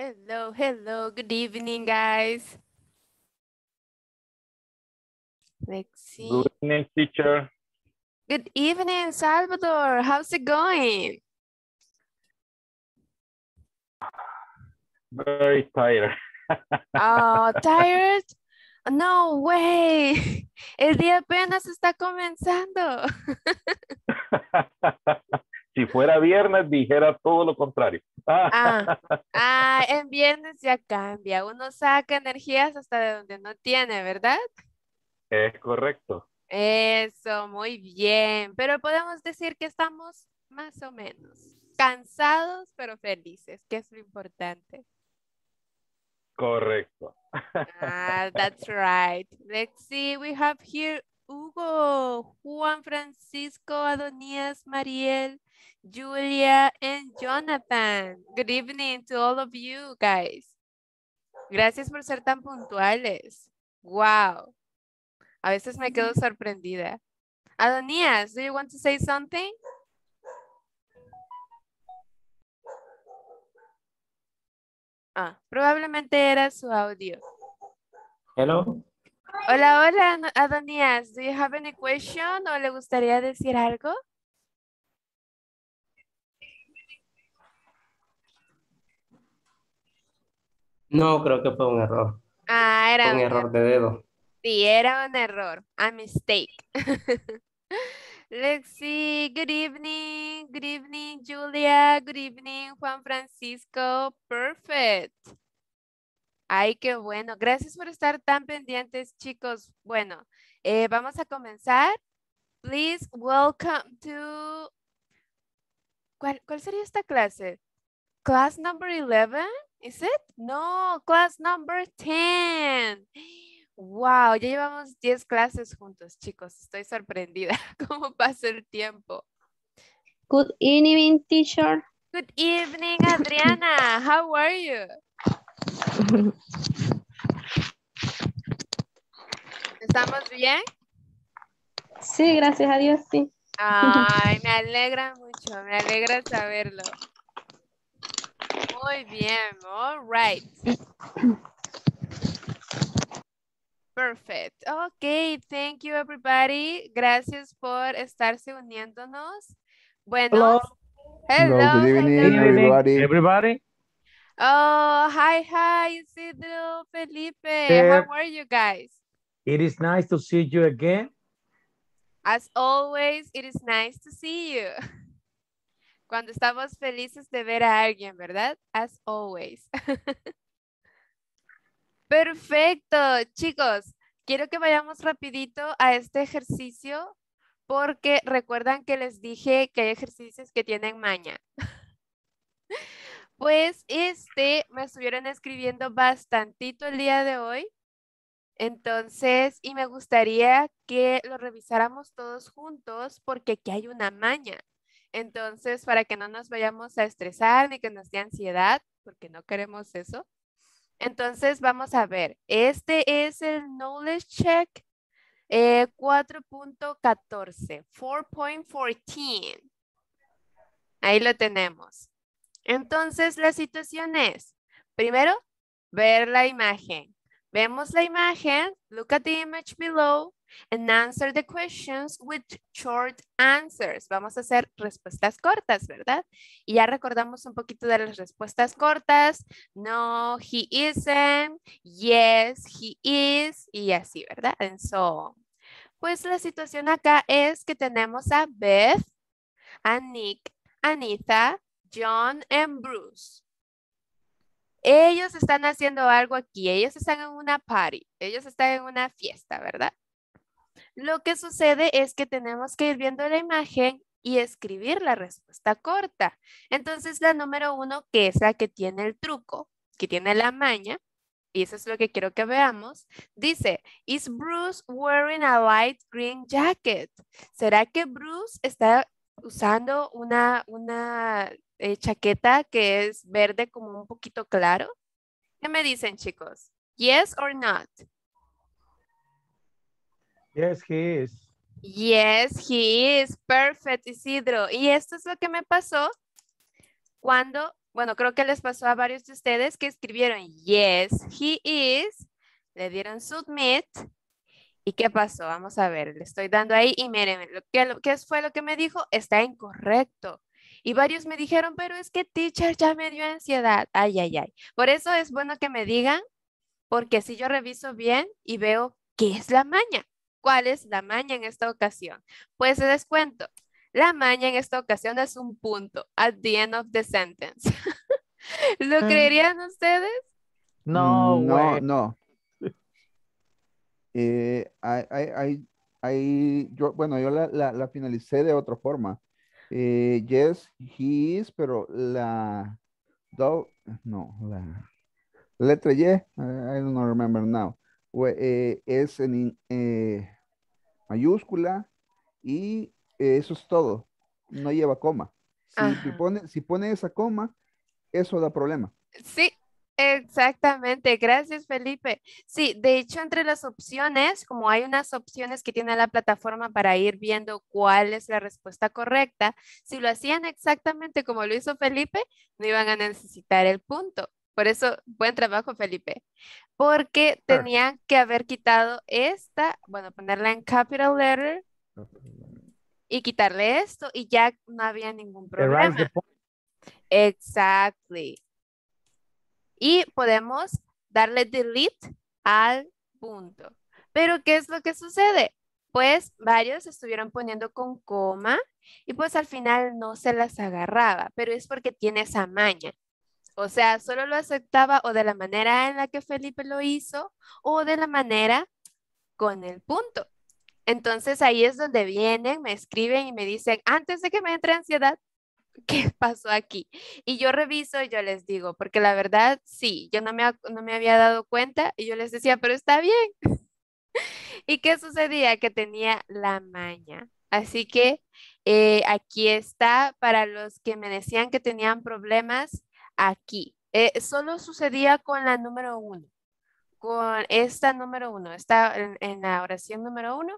Hello, hello, good evening, guys. Good evening, teacher. Good evening, Salvador. How's it going? Very tired. oh, tired? No way. El día apenas está comenzando. si fuera viernes, dijera todo lo contrario. Ah. ah, en viernes ya cambia. Uno saca energías hasta de donde no tiene, ¿verdad? Es correcto. Eso, muy bien. Pero podemos decir que estamos más o menos cansados, pero felices, que es lo importante. Correcto. Ah, that's right. Let's see, we have here Hugo, Juan Francisco, Adonías, Mariel, Julia, and Jonathan. Good evening to all of you guys. Gracias por ser tan puntuales. Wow. A veces me quedo sorprendida. Adonías, do you want to say something? Ah, probablemente era su audio. Hello. Hola, hola, Adonías. Do you have any question o le gustaría decir algo? No, creo que fue un error. Ah, era un, error er- de dedo. Sí, era un error. A mistake. Lexi, Good evening. Good evening, Julia. Good evening, Juan Francisco. Perfect. Ay, qué bueno. Gracias por estar tan pendientes, chicos. Bueno, eh, vamos a comenzar. Please welcome to... ¿Cuál, ¿Cuál sería esta clase? Class number 11. Is it? No, class number 10. Wow, ya llevamos 10 clases juntos, chicos. Estoy sorprendida. ¿Cómo pasa el tiempo? Good evening, teacher. Good evening, Adriana. How are you? ¿Estamos bien? Sí, gracias a Dios, sí. Ay, me alegra mucho, me alegra saberlo. Muy bien, all right. Perfect. Ok, thank you everybody. Gracias por estarse uniéndonos. Buenos. Hello. Hello, Hello good evening, hello. everybody. Everybody. Oh, hi, hi, Isidro, Felipe. How are you guys? It is nice to see you again. As always, it is nice to see you. cuando estamos felices de ver a alguien, ¿verdad? As always. Perfecto, chicos. Quiero que vayamos rapidito a este ejercicio porque recuerdan que les dije que hay ejercicios que tienen maña. Pues este me estuvieron escribiendo bastantito el día de hoy. Entonces, y me gustaría que lo revisáramos todos juntos porque aquí hay una maña. Entonces, para que no nos vayamos a estresar ni que nos dé ansiedad, porque no queremos eso. Entonces, vamos a ver, este es el Knowledge Check 4.14, eh, 4.14. Ahí lo tenemos. Entonces, la situación es, primero, ver la imagen. Vemos la imagen, look at the image below, and answer the questions with short answers. Vamos a hacer respuestas cortas, ¿verdad? Y ya recordamos un poquito de las respuestas cortas. No, he isn't. Yes, he is. Y así, ¿verdad? And so Pues la situación acá es que tenemos a Beth, a Nick, Anita, John and Bruce. Ellos están haciendo algo aquí. Ellos están en una party. Ellos están en una fiesta, ¿verdad? Lo que sucede es que tenemos que ir viendo la imagen y escribir la respuesta corta. Entonces la número uno, que es la que tiene el truco, que tiene la maña, y eso es lo que quiero que veamos, dice, ¿Is Bruce wearing a light green jacket? ¿Será que Bruce está usando una, eh, chaqueta que es verde como un poquito claro? ¿Qué me dicen chicos? ¿Yes or not? Yes, he is. Yes, he is. Perfect, Isidro. Y esto es lo que me pasó cuando, bueno, creo que les pasó a varios de ustedes que escribieron yes, he is, le dieron submit. ¿Y qué pasó? Vamos a ver, le estoy dando ahí y miren, lo que, fue lo que me dijo está incorrecto. Y varios me dijeron, pero es que teacher ya me dio ansiedad. Ay, ay, ay. Por eso es bueno que me digan, porque si yo reviso bien y veo qué es la maña. ¿Cuál es la maña en esta ocasión? Pues les cuento. La maña en esta ocasión es un punto, at the end of the sentence. ¿Lo mm. creerían ustedes? No, mm, no, no. Eh, yo, bueno, yo la, finalicé de otra forma. Eh, yes, he is, pero la no, la letra Y, I, don't remember now, eh, es en, mayúscula y eso es todo. No lleva coma. Si, pone, si pone esa coma, eso da problema. Sí, Exactamente, gracias Felipe. Sí, de hecho entre las opciones, como hay unas opciones que tiene la plataforma para ir viendo cuál es la respuesta correcta, si lo hacían exactamente como lo hizo Felipe, no iban a necesitar el punto. Por eso, buen trabajo, Felipe. Porque tenía que haber quitado esta, bueno, ponerla en capital letter y quitarle esto y ya no había ningún problema. Exactly. Y podemos darle delete al punto. Pero ¿qué es lo que sucede? Pues varios estuvieron poniendo con coma y pues al final no se las agarraba, pero es porque tiene esa maña. O sea, solo lo aceptaba o de la manera en la que Felipe lo hizo o de la manera con el punto. Entonces ahí es donde vienen, me escriben y me dicen, antes de que me entre ansiedad, ¿qué pasó aquí? Y yo reviso y yo les digo, porque la verdad, sí, yo no me, no me había dado cuenta y yo les decía, pero está bien. ¿Y qué sucedía? Que tenía la maña. Así que eh, aquí está para los que me decían que tenían problemas aquí. Eh, solo sucedía con la número uno, con esta número uno, está en, la oración número uno,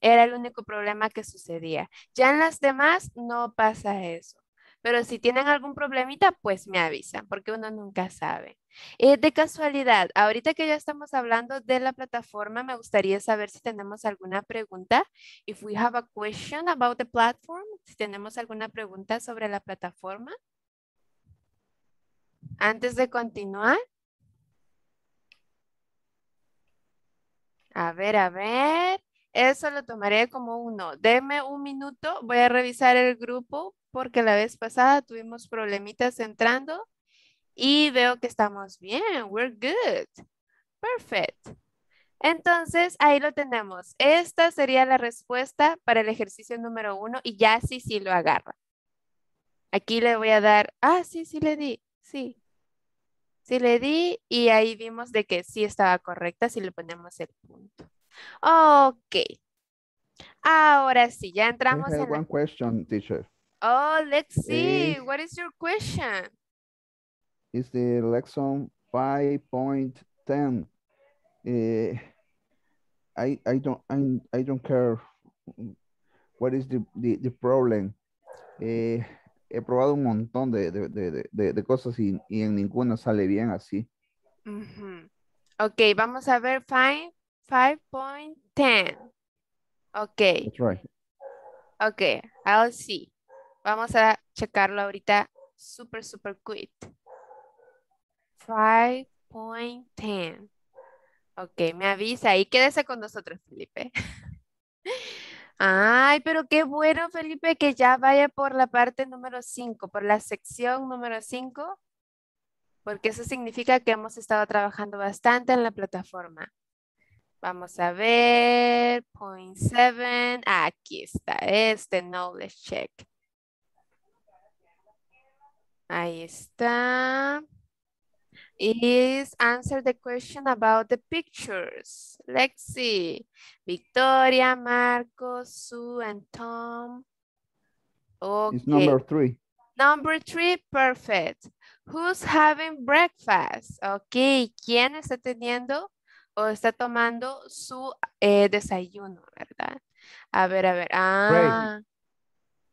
era el único problema que sucedía. Ya en las demás no pasa eso. Pero si tienen algún problemita, pues me avisan, porque uno nunca sabe. Eh, de casualidad, ahorita que ya estamos hablando de la plataforma, me gustaría saber si tenemos alguna pregunta. If we have question about the platform, si tenemos alguna pregunta sobre la plataforma. Antes de continuar. A ver, a ver. Eso lo tomaré como uno. Deme un minuto. Voy a revisar el grupo porque la vez pasada tuvimos problemitas entrando y veo que estamos bien. We're good. Perfect. Entonces, ahí lo tenemos. Esta sería la respuesta para el ejercicio número uno y ya sí, sí lo agarra. Aquí le voy a dar, ah, sí, sí le di, sí. Sí le di y ahí vimos de que sí estaba correcta si le ponemos el punto. Ok. Ahora sí, ya entramos en la... question, teacher. Oh, let's see. What is your question? Is the 5.10 eh, I I don't I, I don't care what is the the, the problem. Eh, he probado un montón de, cosas y, en ninguna sale bien así. Ok, vamos a ver 5.10. Ok. That's right. Ok, I'll see. Vamos a checarlo ahorita super, super quick. 5.10. Ok, me avisa y quédese con nosotros, Felipe. Ay, pero qué bueno, Felipe, que ya vaya por la parte número 5, por la sección número 5, porque eso significa que hemos estado trabajando bastante en la plataforma. Vamos a ver, point 7, aquí está, este knowledge check. Ahí está is answer the question about the pictures. Let's see. Victoria, Marcos, Sue, and Tom. Okay. It's number three. Number three, perfect. Who's having breakfast? Ok, ¿quién está teniendo o está tomando su eh, desayuno, verdad? A ver, a ver. Ah.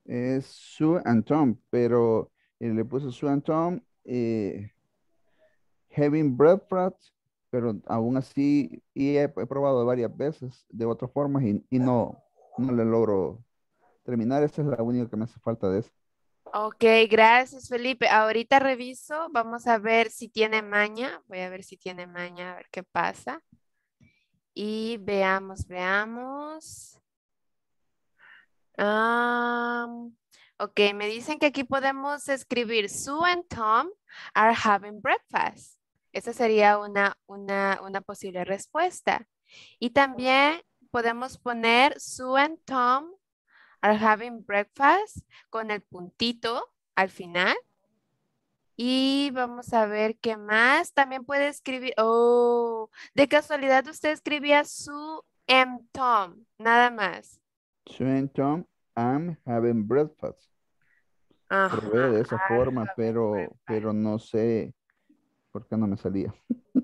Es Sue and Tom, pero eh, le puso Sue and Tom. Eh, having breakfast, pero aún así, y he, probado varias veces de otras formas y, no, no le logro terminar. Esa es la única que me hace falta de eso. Ok, gracias Felipe. Ahorita reviso, vamos a ver si tiene maña. Voy a ver si tiene maña, a ver qué pasa. Y veamos, veamos. ok, me dicen que aquí podemos escribir Sue and Tom are having breakfast. Esa sería una, una, posible respuesta. Y también podemos poner Sue and Tom are having breakfast con el puntito al final. Y vamos a ver qué más. También puede escribir, oh, de casualidad usted escribía Sue and Tom, nada más. Sue and Tom I'm having breakfast. de esa forma, pero, pero no sé porque no me salía.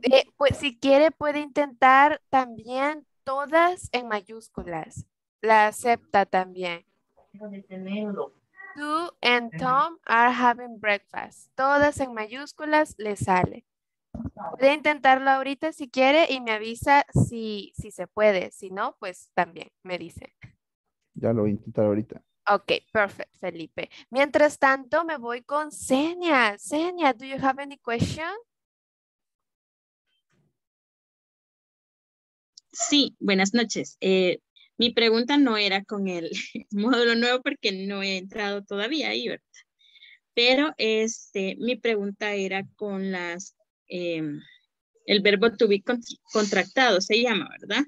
Eh, pues si quiere puede intentar también todas en mayúsculas. La acepta también. Tú and Tom are having breakfast. Todas en mayúsculas le sale. Puede intentarlo ahorita si quiere y me avisa si, si se puede. Si no, pues también me dice. Ya lo voy a intentar ahorita. Ok, perfect, Felipe. Mientras tanto, me voy con Senia. Senia, do you have any question? Sí, buenas noches. Eh, mi pregunta no era con el módulo nuevo porque no he entrado todavía ahí, ¿verdad? Pero este, mi pregunta era con las, em, el verbo to be contractado se llama, ¿verdad?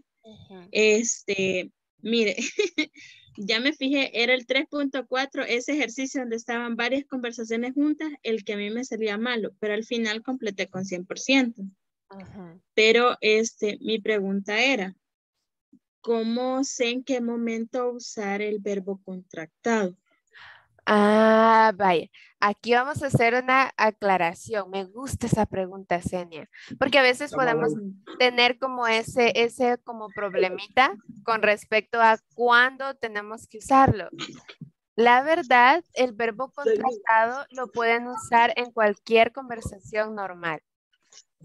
Este, mire, ya me fijé, era el 3.4, ese ejercicio donde estaban varias conversaciones juntas, el que a mí me salía malo, pero al final completé con 100%. Pero este, mi pregunta era, ¿cómo sé en qué momento usar el verbo contractado? Ah, vaya. Aquí vamos a hacer una aclaración. Me gusta esa pregunta, Senia, porque a veces podemos tener como ese, ese como problemita con respecto a cuándo tenemos que usarlo. La verdad, el verbo contractado lo pueden usar en cualquier conversación normal.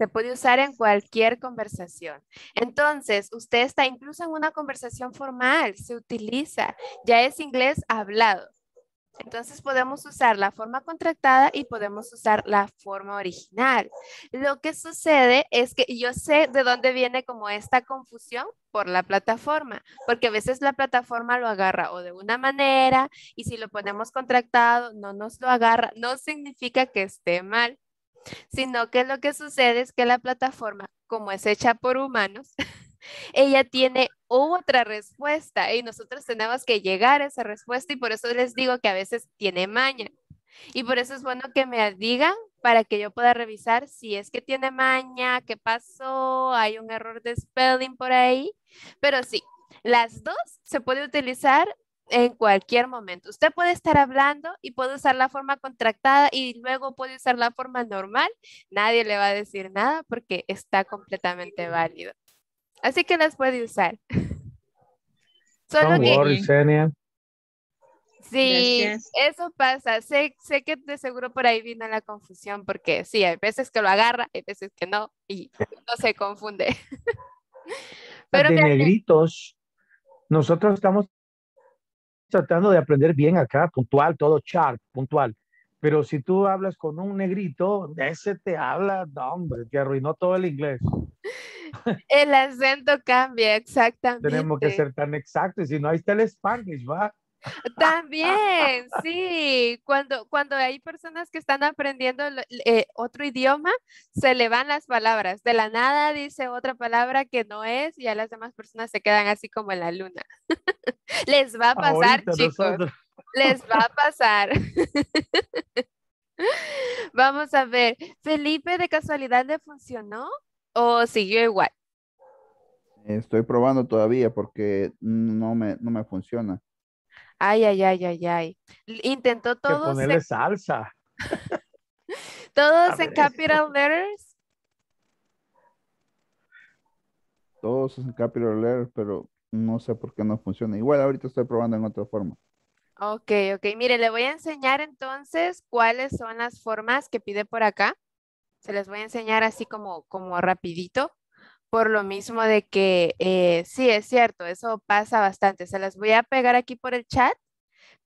Se puede usar en cualquier conversación. Entonces, usted está incluso en una conversación formal, se utiliza, ya es inglés hablado. Entonces podemos usar la forma contractada y podemos usar la forma original. Lo que sucede es que yo sé de dónde viene como esta confusión por la plataforma, porque a veces la plataforma lo agarra o de una manera y si lo ponemos contractado no nos lo agarra, no significa que esté mal, sino que lo que sucede es que la plataforma, como es hecha por humanos, ella tiene otra respuesta y nosotros tenemos que llegar a esa respuesta y por eso les digo que a veces tiene maña. Y por eso es bueno que me digan para que yo pueda revisar si es que tiene maña, qué pasó, hay un error de spelling por ahí. Pero sí, las dos se puede utilizar en cualquier momento. Usted puede estar hablando y puede usar la forma contractada y luego puede usar la forma normal. Nadie le va a decir nada porque está completamente válido. Así que las puede usar. Solo sí, eso pasa. Sé, sé que de seguro por ahí vino la confusión porque sí, hay veces que lo agarra, hay veces que no y no se confunde. Pero de negritos, nosotros estamos tratando de aprender bien acá, puntual, todo chart, puntual. Pero si tú hablas con un negrito, ese te habla, hombre, que arruinó todo el inglés. El acento cambia, exactamente. Tenemos que ser tan exactos, si no, ahí está el Spanish, ¿va? También, sí. Cuando, cuando hay personas que están aprendiendo eh, otro idioma, se le van las palabras. De la nada dice otra palabra que no es y a las demás personas se quedan así como en la luna. Les va a pasar, chicos. Les va a pasar. Vamos a ver. ¿Felipe de casualidad le funcionó o siguió igual? Estoy probando todavía porque no no me funciona. Ay, ay, ay, ay, ay. Intentó todos. Que ponerle salsa. todos en capital letters. Todos en capital letters, pero no sé por qué no funciona. Igual ahorita estoy probando en otra forma. Ok, ok. Mire, le voy a enseñar entonces cuáles son las formas que pide por acá. Se les voy a enseñar así como, como rapidito por lo mismo de que eh, sí, es cierto, eso pasa bastante. Se las voy a pegar aquí por el chat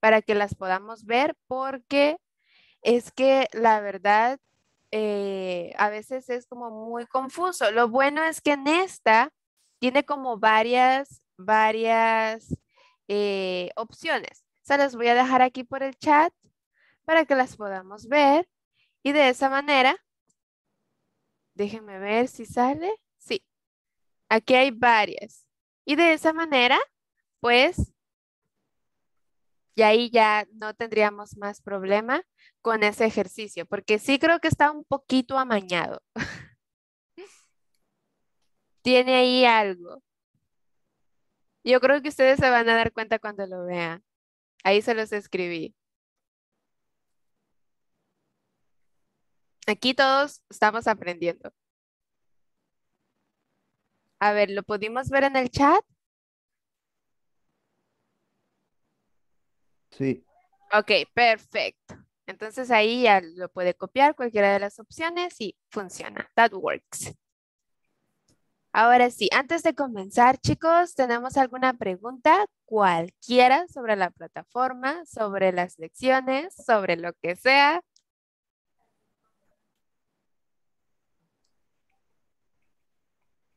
para que las podamos ver porque es que la verdad eh, a veces es como muy confuso. Lo bueno es que en esta tiene como varias, varias eh, opciones. Se las voy a dejar aquí por el chat para que las podamos ver y de esa manera, déjenme ver si sale. Aquí hay varias. Y de esa manera, pues, y ahí ya no tendríamos más problema con ese ejercicio, porque sí creo que está un poquito amañado. Tiene ahí algo. Yo creo que ustedes se van a dar cuenta cuando lo vean. Ahí se los escribí. Aquí todos estamos aprendiendo. A ver, ¿lo pudimos ver en el chat? Sí. Ok, perfecto. Entonces ahí ya lo puede copiar cualquiera de las opciones y funciona. That works. Ahora sí, antes de comenzar, chicos, ¿tenemos alguna pregunta? Cualquiera sobre la plataforma, sobre las lecciones, sobre lo que sea.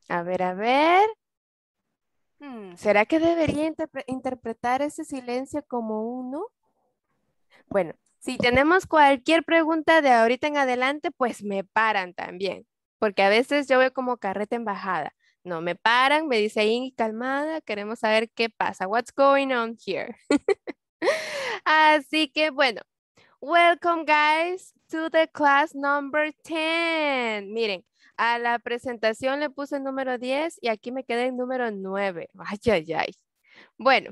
A ver, a ver. Hmm, ¿Será que debería interpretar ese silencio como uno? Bueno, si tenemos cualquier pregunta de ahorita en adelante, pues me paran también, porque a veces yo veo como carreta embajada. No, me paran, me dice Ingi, calmada, queremos saber qué pasa. What's going on here? Así que bueno, welcome guys to the class number 10. Miren, a la presentación le puse el número 10 y aquí me quedé el número 9. Ay, ay, Bueno,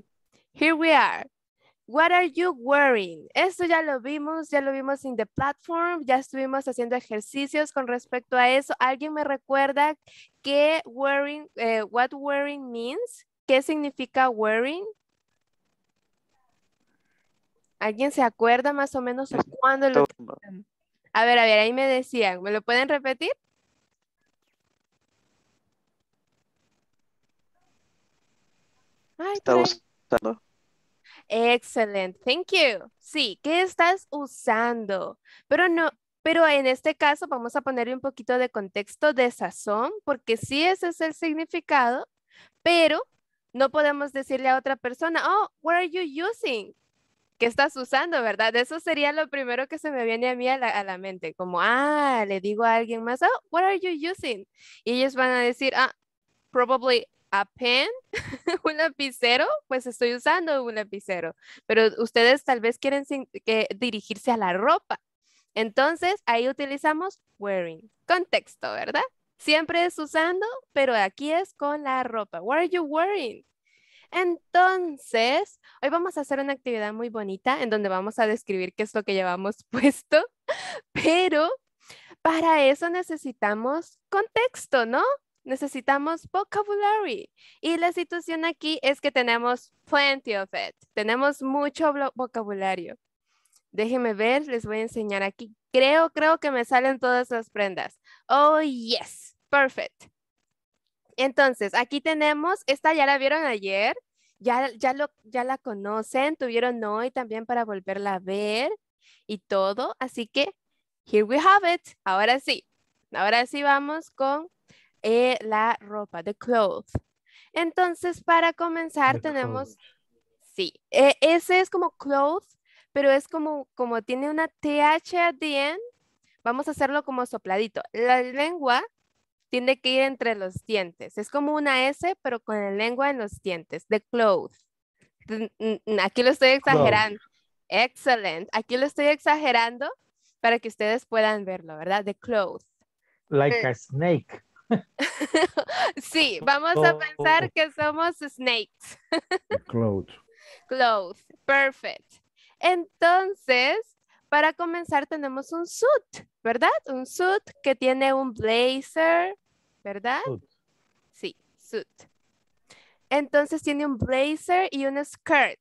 here we are. What are you wearing? Esto ya lo vimos, ya lo vimos en the platform, ya estuvimos haciendo ejercicios con respecto a eso. ¿Alguien me recuerda qué wearing, eh, what wearing means? ¿Qué significa wearing? ¿Alguien se acuerda más o menos cuándo lo... A ver, a ver, ahí me decían, ¿me lo pueden repetir? está usando? Excelente, thank you. Sí, ¿qué estás usando? Pero no, pero en este caso vamos a ponerle un poquito de contexto de sazón, porque sí ese es el significado, pero no podemos decirle a otra persona, oh, what are you using? ¿Qué estás usando, verdad? Eso sería lo primero que se me viene a mí a la, a la mente, como, ah, le digo a alguien más, oh, what are you using? Y ellos van a decir, ah, probably a pen, un lapicero, pues estoy usando un lapicero. Pero ustedes tal vez quieren dirigirse a la ropa. Entonces ahí utilizamos wearing. Contexto, ¿verdad? Siempre es usando, pero aquí es con la ropa. What are you wearing? Entonces, hoy vamos a hacer una actividad muy bonita en donde vamos a describir qué es lo que llevamos puesto, pero para eso necesitamos contexto, ¿no? necesitamos vocabulary. Y la situación aquí es que tenemos plenty of it. Tenemos mucho vocabulario. Déjenme ver, les voy a enseñar aquí. Creo, creo que me salen todas las prendas. Oh, yes. Perfect. Entonces, aquí tenemos, esta ya la vieron ayer. Ya, ya, lo, ya la conocen, tuvieron hoy también para volverla a ver y todo. Así que, here we have it. Ahora sí, ahora sí vamos con eh, la ropa, the clothes. Entonces, para comenzar, tenemos, sí, e, ese es como clothes, pero es como, como tiene una TH at the end, vamos a hacerlo como sopladito. La lengua tiene que ir entre los dientes. Es como una S, pero con la lengua en los dientes, the clothes. Aquí lo estoy exagerando. excelente Excellent. Aquí lo estoy exagerando para que ustedes puedan verlo, ¿verdad? The clothes. Like eh. a snake. sí, vamos a oh, oh, pensar oh. que somos snakes. Clothes. Clothes, perfect. Entonces, para comenzar tenemos un suit, ¿verdad? Un suit que tiene un blazer, ¿verdad? Sí, suit. Entonces tiene un blazer y un skirt.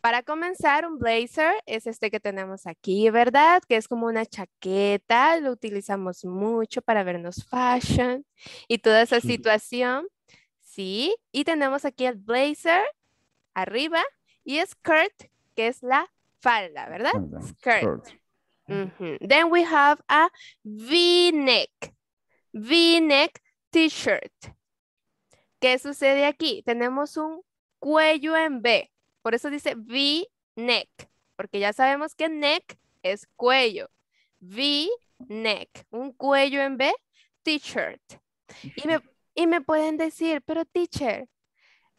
Para comenzar, un blazer es este que tenemos aquí, ¿verdad? Que es como una chaqueta, lo utilizamos mucho para vernos fashion y toda esa situación. Sí, y tenemos aquí el blazer arriba y skirt, que es la falda, ¿verdad? Skirt. Then we have a V-neck, V-neck t-shirt. ¿Qué sucede aquí? Tenemos un cuello en V. Por eso dice V-neck, porque ya sabemos que neck es cuello. V-neck, un cuello en B, t-shirt. Y me, pueden decir, pero teacher,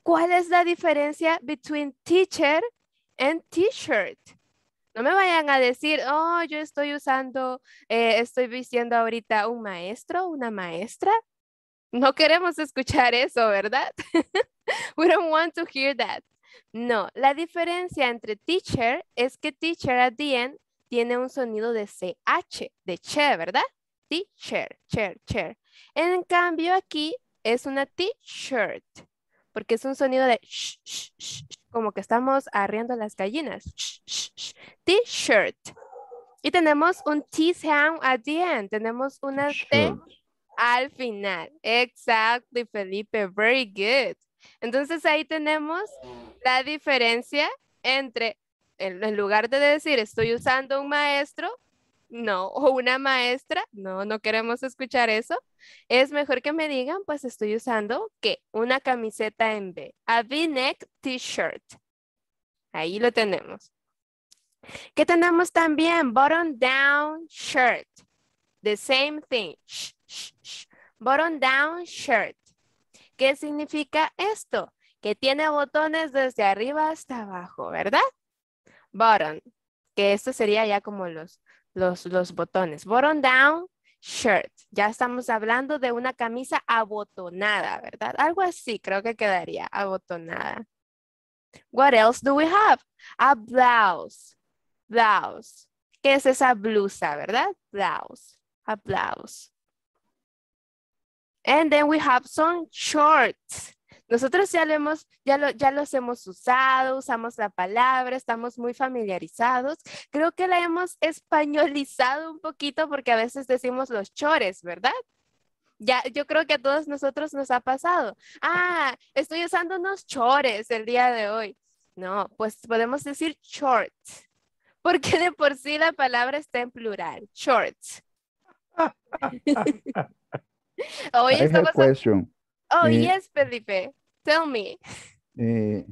¿cuál es la diferencia between teacher and t-shirt? No me vayan a decir, oh, yo estoy usando, eh, estoy vistiendo ahorita un maestro, una maestra. No queremos escuchar eso, ¿verdad? We don't want to hear that. No, la diferencia entre teacher es que teacher at the end tiene un sonido de CH, de che, ¿verdad? Teacher, chair, chair. En cambio aquí es una t-shirt, porque es un sonido de sh, sh, sh, como que estamos arriendo las gallinas. T-shirt. Y tenemos un T sound at the end. Tenemos una T al final. Exacto, Felipe. Very good. Entonces ahí tenemos la diferencia entre, en, lugar de decir estoy usando un maestro, no, o una maestra, no, no queremos escuchar eso. Es mejor que me digan, pues estoy usando, ¿qué? Una camiseta en B, a V-neck t-shirt. Ahí lo tenemos. ¿Qué tenemos también? Bottom down shirt. The same thing. shh, Bottom down shirt. ¿Qué significa esto? Que tiene botones desde arriba hasta abajo, ¿verdad? Bottom, que esto sería ya como los, los, botones. Bottom down, shirt. Ya estamos hablando de una camisa abotonada, ¿verdad? Algo así creo que quedaría, abotonada. What else do we have? A blouse. Blouse. ¿Qué es esa blusa, verdad? Blouse. A blouse. And then we have some shorts. Nosotros ya lo hemos, ya ya los hemos usado, usamos la palabra, estamos muy familiarizados. Creo que la hemos españolizado un poquito porque a veces decimos los chores, ¿verdad? Ya, yo creo que a todos nosotros nos ha pasado. Ah, estoy usando unos chores el día de hoy. No, pues podemos decir shorts, porque de por sí la palabra está en plural, shorts. oh, I question. Oh, eh, yes, Felipe. Tell me. Uh,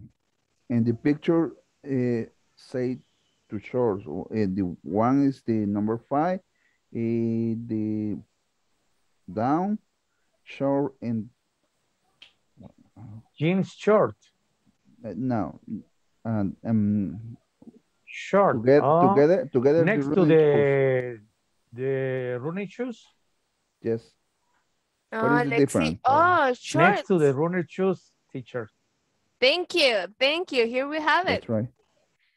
in the picture, uh, say two shorts. Uh, the one is the number five, the down short and jeans short. no, and um, short uh, together together together next the to the the running shoes. Yes. Oh, Lexi. Oh, shorts. Next to the runner shoes, teacher. Thank you, thank you. Here we have it. That's right.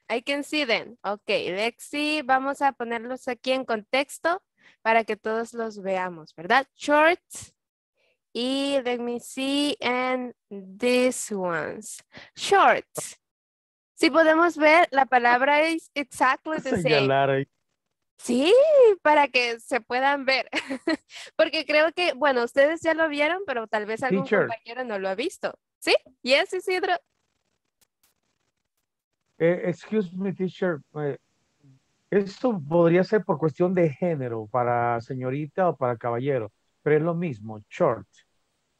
I can see them. okay Lexi, vamos a ponerlos aquí en contexto para que todos los veamos, ¿verdad? Shorts. Y let me see, and these ones. Shorts. Si podemos ver, la palabra es exactly the same. Sí, para que se puedan ver, porque creo que, bueno, ustedes ya lo vieron, pero tal vez algún compañero no lo ha visto. ¿Sí? Yes, Isidro. Eh, excuse me, teacher. Eh, esto podría ser por cuestión de género, para señorita o para caballero, pero es lo mismo, short.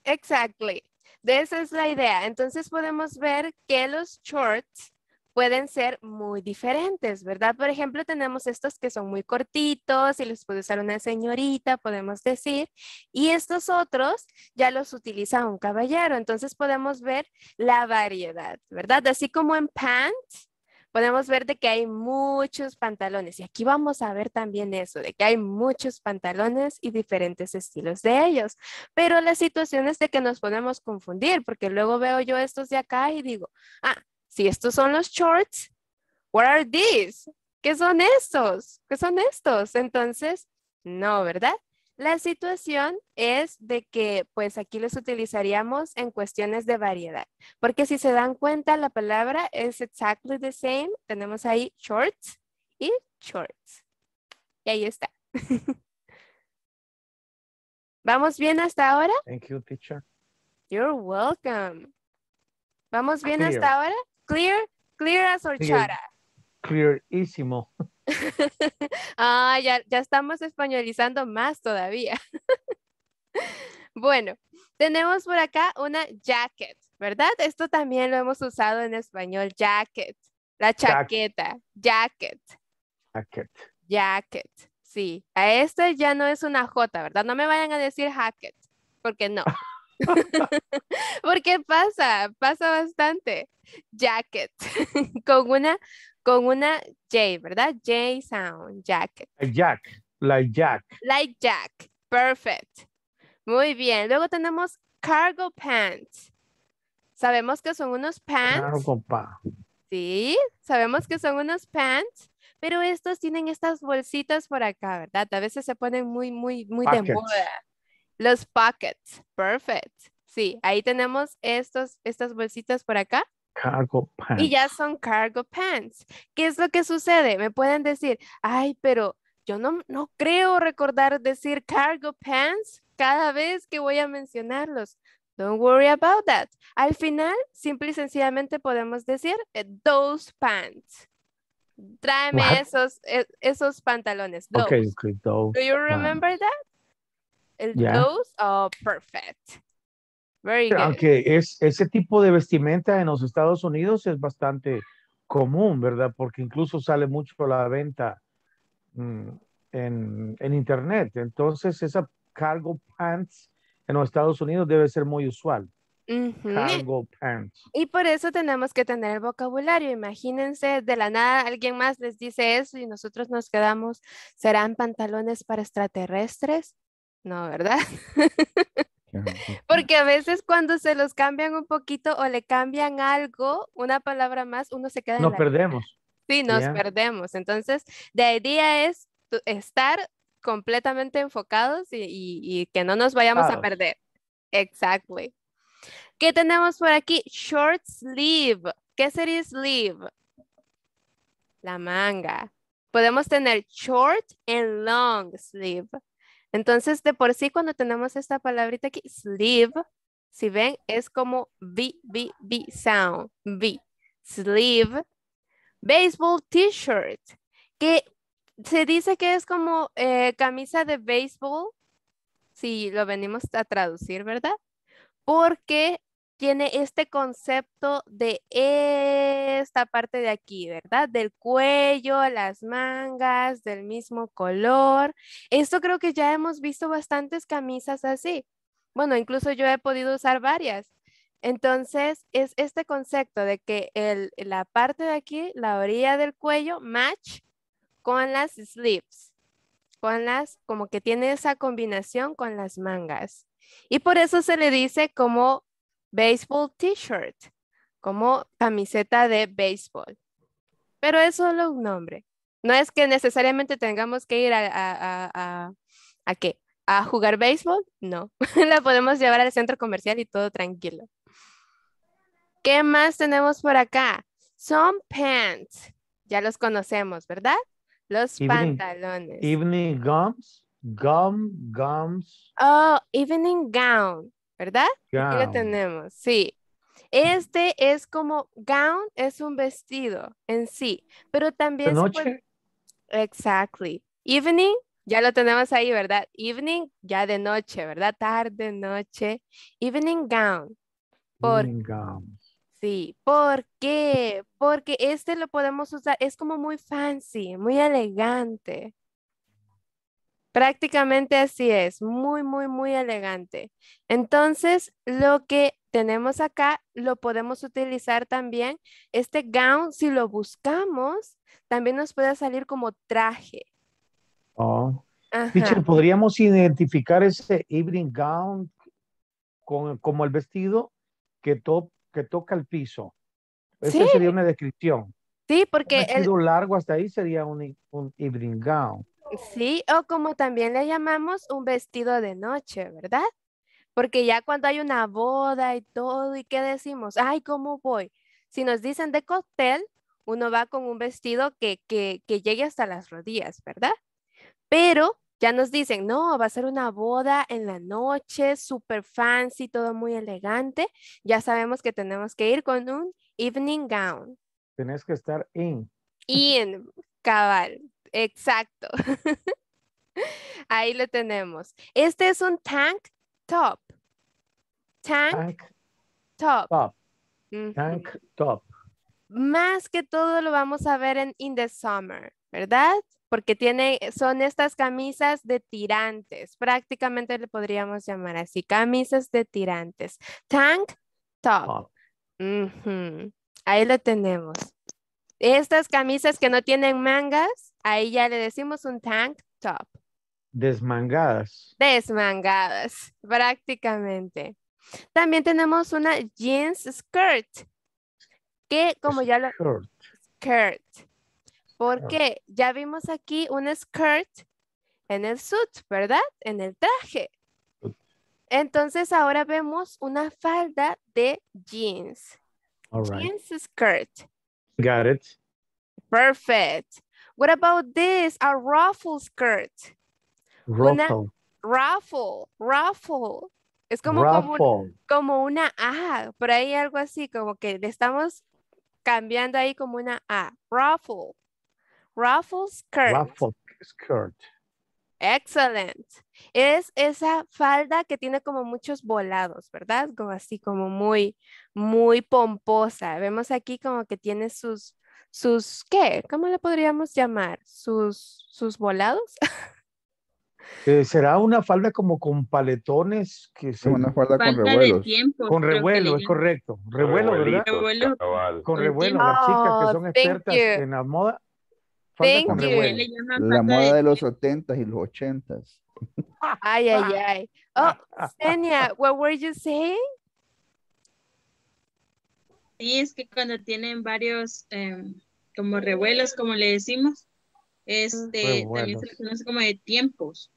Exactly. De esa es la idea. Entonces podemos ver que los shorts pueden ser muy diferentes, ¿verdad? Por ejemplo, tenemos estos que son muy cortitos y los puede usar una señorita, podemos decir, y estos otros ya los utiliza un caballero. Entonces podemos ver la variedad, ¿verdad? Así como en pants, podemos ver de que hay muchos pantalones y aquí vamos a ver también eso, de que hay muchos pantalones y diferentes estilos de ellos, pero la situación es de que nos podemos confundir porque luego veo yo estos de acá y digo, ah, si estos son los shorts, what are these? ¿Qué son estos? ¿Qué son estos? Entonces, no, ¿verdad? La situación es de que pues aquí los utilizaríamos en cuestiones de variedad, porque si se dan cuenta la palabra es exactly the same, tenemos ahí shorts y shorts. Y ahí está. ¿Vamos bien hasta ahora? Thank you, teacher. You're welcome. ¿Vamos bien hasta ahora? Clear, clear as Clearísimo. ah, ya, estamos españolizando más todavía. bueno, tenemos por acá una jacket, ¿verdad? Esto también lo hemos usado en español, jacket. La chaqueta, jacket. Jacket. Jacket, sí. A este ya no es una J, ¿verdad? No me vayan a decir jacket, porque no. Porque pasa, pasa bastante. Jacket, con una, con una J, ¿verdad? J sound, jacket. Jack, like Jack. Like Jack, perfect. Muy bien, luego tenemos cargo pants. Sabemos que son unos pants. Cargo Sí, sabemos que son unos pants, pero estos tienen estas bolsitas por acá, ¿verdad? A veces se ponen muy, muy, muy de moda. Los pockets. Perfect. Sí, ahí tenemos estos, estas bolsitas por acá. Cargo pants. Y ya son cargo pants. ¿Qué es lo que sucede? Me pueden decir, ay, pero yo no, creo recordar decir cargo pants cada vez que voy a mencionarlos. Don't worry about that. Al final, simple y sencillamente podemos decir eh, those pants. Tráeme esos, e, esos pantalones. Okay, Do you remember that? el oh, perfect. Aunque es, ese tipo de vestimenta en los Estados Unidos es bastante común, ¿verdad? Porque incluso sale mucho a la venta mm, en, en, internet. Entonces, esa cargo pants en los Estados Unidos debe ser muy usual. Cargo pants. Y por eso tenemos que tener el vocabulario. Imagínense, de la nada alguien más les dice eso y nosotros nos quedamos, ¿serán pantalones para extraterrestres? No, ¿verdad? Porque a veces cuando se los cambian un poquito o le cambian algo, una palabra más, uno se queda. no perdemos. Sí, nos perdemos. Entonces, la idea es estar completamente enfocados y, que no nos vayamos a perder. Exactly. ¿Qué tenemos por aquí? Short sleeve. ¿Qué sería sleeve? La manga. Podemos tener short and long sleeve. Entonces, de por sí, cuando tenemos esta palabrita aquí, sleeve, si ven, es como B, B, B sound, B, sleeve, baseball t-shirt, que se dice que es como eh, camisa de baseball, si lo venimos a traducir, ¿verdad? Porque tiene este concepto de esta parte de aquí, ¿verdad? Del cuello, las mangas, del mismo color. Esto creo que ya hemos visto bastantes camisas así. Bueno, incluso yo he podido usar varias. Entonces, es este concepto de que el, la parte de aquí, la orilla del cuello, match con las sleeves, con las, como que tiene esa combinación con las mangas. Y por eso se le dice como baseball t-shirt, como camiseta de béisbol. Pero es solo un nombre. No es que necesariamente tengamos que ir a, a, a, qué? ¿A jugar béisbol? No. La podemos llevar al centro comercial y todo tranquilo. ¿Qué más tenemos por acá? Son pants. Ya los conocemos, ¿verdad? Los pantalones. Evening gums. Gum, gums. Oh, evening gown. ¿verdad? lo tenemos, sí. Este es como gown, es un vestido en sí, pero también... ¿De Puede... Exactly. Evening, ya lo tenemos ahí, ¿verdad? Evening, ya de noche, ¿verdad? Tarde, noche. Evening gown. Evening gown. Sí, ¿por qué? Porque este lo podemos usar, es como muy fancy, muy elegante. Prácticamente así es, muy, muy, muy elegante. Entonces, lo que tenemos acá lo podemos utilizar también. Este gown, si lo buscamos, también nos puede salir como traje. Oh. ¿podríamos identificar ese evening gown con, como el vestido que, que toca el piso? Esa sería una descripción. Sí, porque... Un vestido largo hasta ahí sería un, un evening gown. Sí, o como también le llamamos un vestido de noche, ¿verdad? Porque ya cuando hay una boda y todo, ¿y qué decimos? Ay, ¿cómo voy? Si nos dicen de cóctel, uno va con un vestido que, que, que llegue hasta las rodillas, ¿verdad? Pero ya nos dicen, no, va a ser una boda en la noche, súper fancy, todo muy elegante. Ya sabemos que tenemos que ir con un evening gown. Tienes que estar in. In, cabal. Exacto. Ahí lo tenemos. Este es un tank top. Tank, top. Tank top. Más que todo lo vamos a ver en In the Summer, ¿verdad? Porque tiene, son estas camisas de tirantes. Prácticamente le podríamos llamar así, camisas de tirantes. Tank top. Ahí lo tenemos. Estas camisas que no tienen mangas Ahí ya le decimos un tank top. Desmangadas. Desmangadas, prácticamente. También tenemos una jeans skirt, que como ya lo... Skirt. Porque ya vimos aquí un skirt en el suit, ¿verdad? En el traje. Entonces ahora vemos una falda de jeans. Jeans skirt. Got it. Perfect. What about this? A ruffle skirt. Ruffle. Una, ruffle, Es como, como, una A, por ahí algo así, como que le estamos cambiando ahí como una A. Ruffle. Ruffle skirt. Ruffle skirt. Excellent. Es esa falda que tiene como muchos volados, ¿verdad? Como así, como muy, muy pomposa. Vemos aquí como que tiene sus sus, ¿qué? ¿Cómo le podríamos llamar? Sus, sus volados. Eh, será una falda como con paletones que una falda con revuelo con revuelo es correcto revuelo verdad revuelo. con revuelo las chicas que son oh, expertas en la moda falda con revuelo. la moda de los 70 y los ochentas ay ay ay oh Senia what were you saying sí es que cuando tienen varios em, como revuelos, como le decimos, este también se les conoce como de tiempos.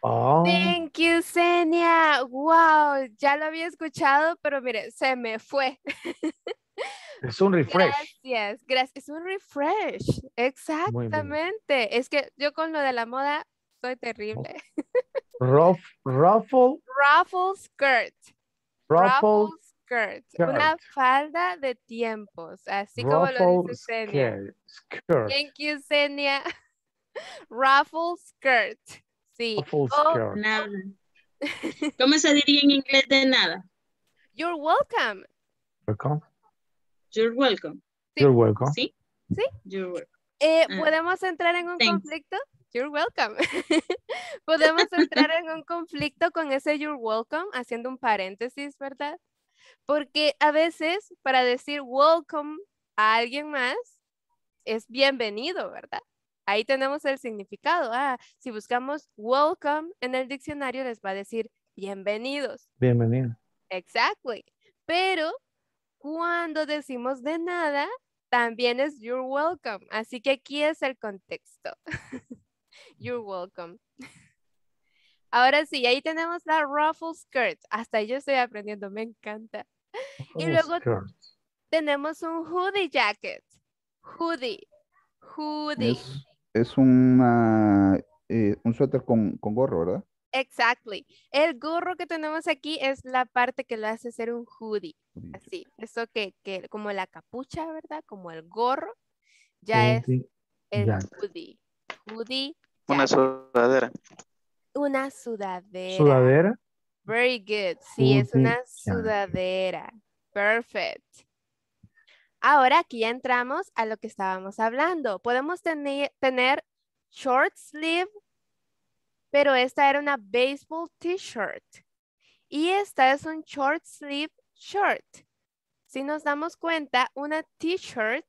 Oh. Thank you, Senia. Wow, ya lo había escuchado, pero mire, se me fue. Es un refresh. Gracias, gracias. Es un refresh. Exactamente. Es que yo con lo de la moda soy terrible. ruffle. Ruffle skirt. Ruffle, una falda de tiempos, así como lo dice Senia. Thank you, Senia. Ruffle skirt. Sí. oh, ¿Cómo se diría en inglés de nada? You're welcome. Welcome. You're welcome. Sí. You're welcome. Sí. You're welcome. Eh, ah. ¿Podemos entrar en un conflicto? You're welcome. Podemos entrar en un conflicto con ese you're welcome haciendo un paréntesis, ¿verdad? Porque a veces para decir welcome a alguien más es bienvenido, ¿verdad? Ahí tenemos el significado. Ah, si buscamos welcome en el diccionario les va a decir bienvenidos. Bienvenido. Exactly. Pero cuando decimos de nada, también es you're welcome. Así que aquí es el contexto. you're welcome. Ahora sí, ahí tenemos la ruffle skirt. Hasta yo estoy aprendiendo, me encanta. y luego tenemos un hoodie jacket. Hoodie. Hoodie. Es, una, eh, un suéter con, gorro, ¿verdad? Exactly. El gorro que tenemos aquí es la parte que lo hace ser un hoodie. Así. Eso que, como la capucha, ¿verdad? Como el gorro. Ya es el hoodie. Hoodie. Una sudadera. Una sudadera. ¿Sudadera? Very good. Sí, es una sudadera. Perfect. Ahora aquí entramos a lo que estábamos hablando. Podemos tener, tener short sleeve, pero esta era una baseball t-shirt. Y esta es un short sleeve shirt. Si nos damos cuenta, una t-shirt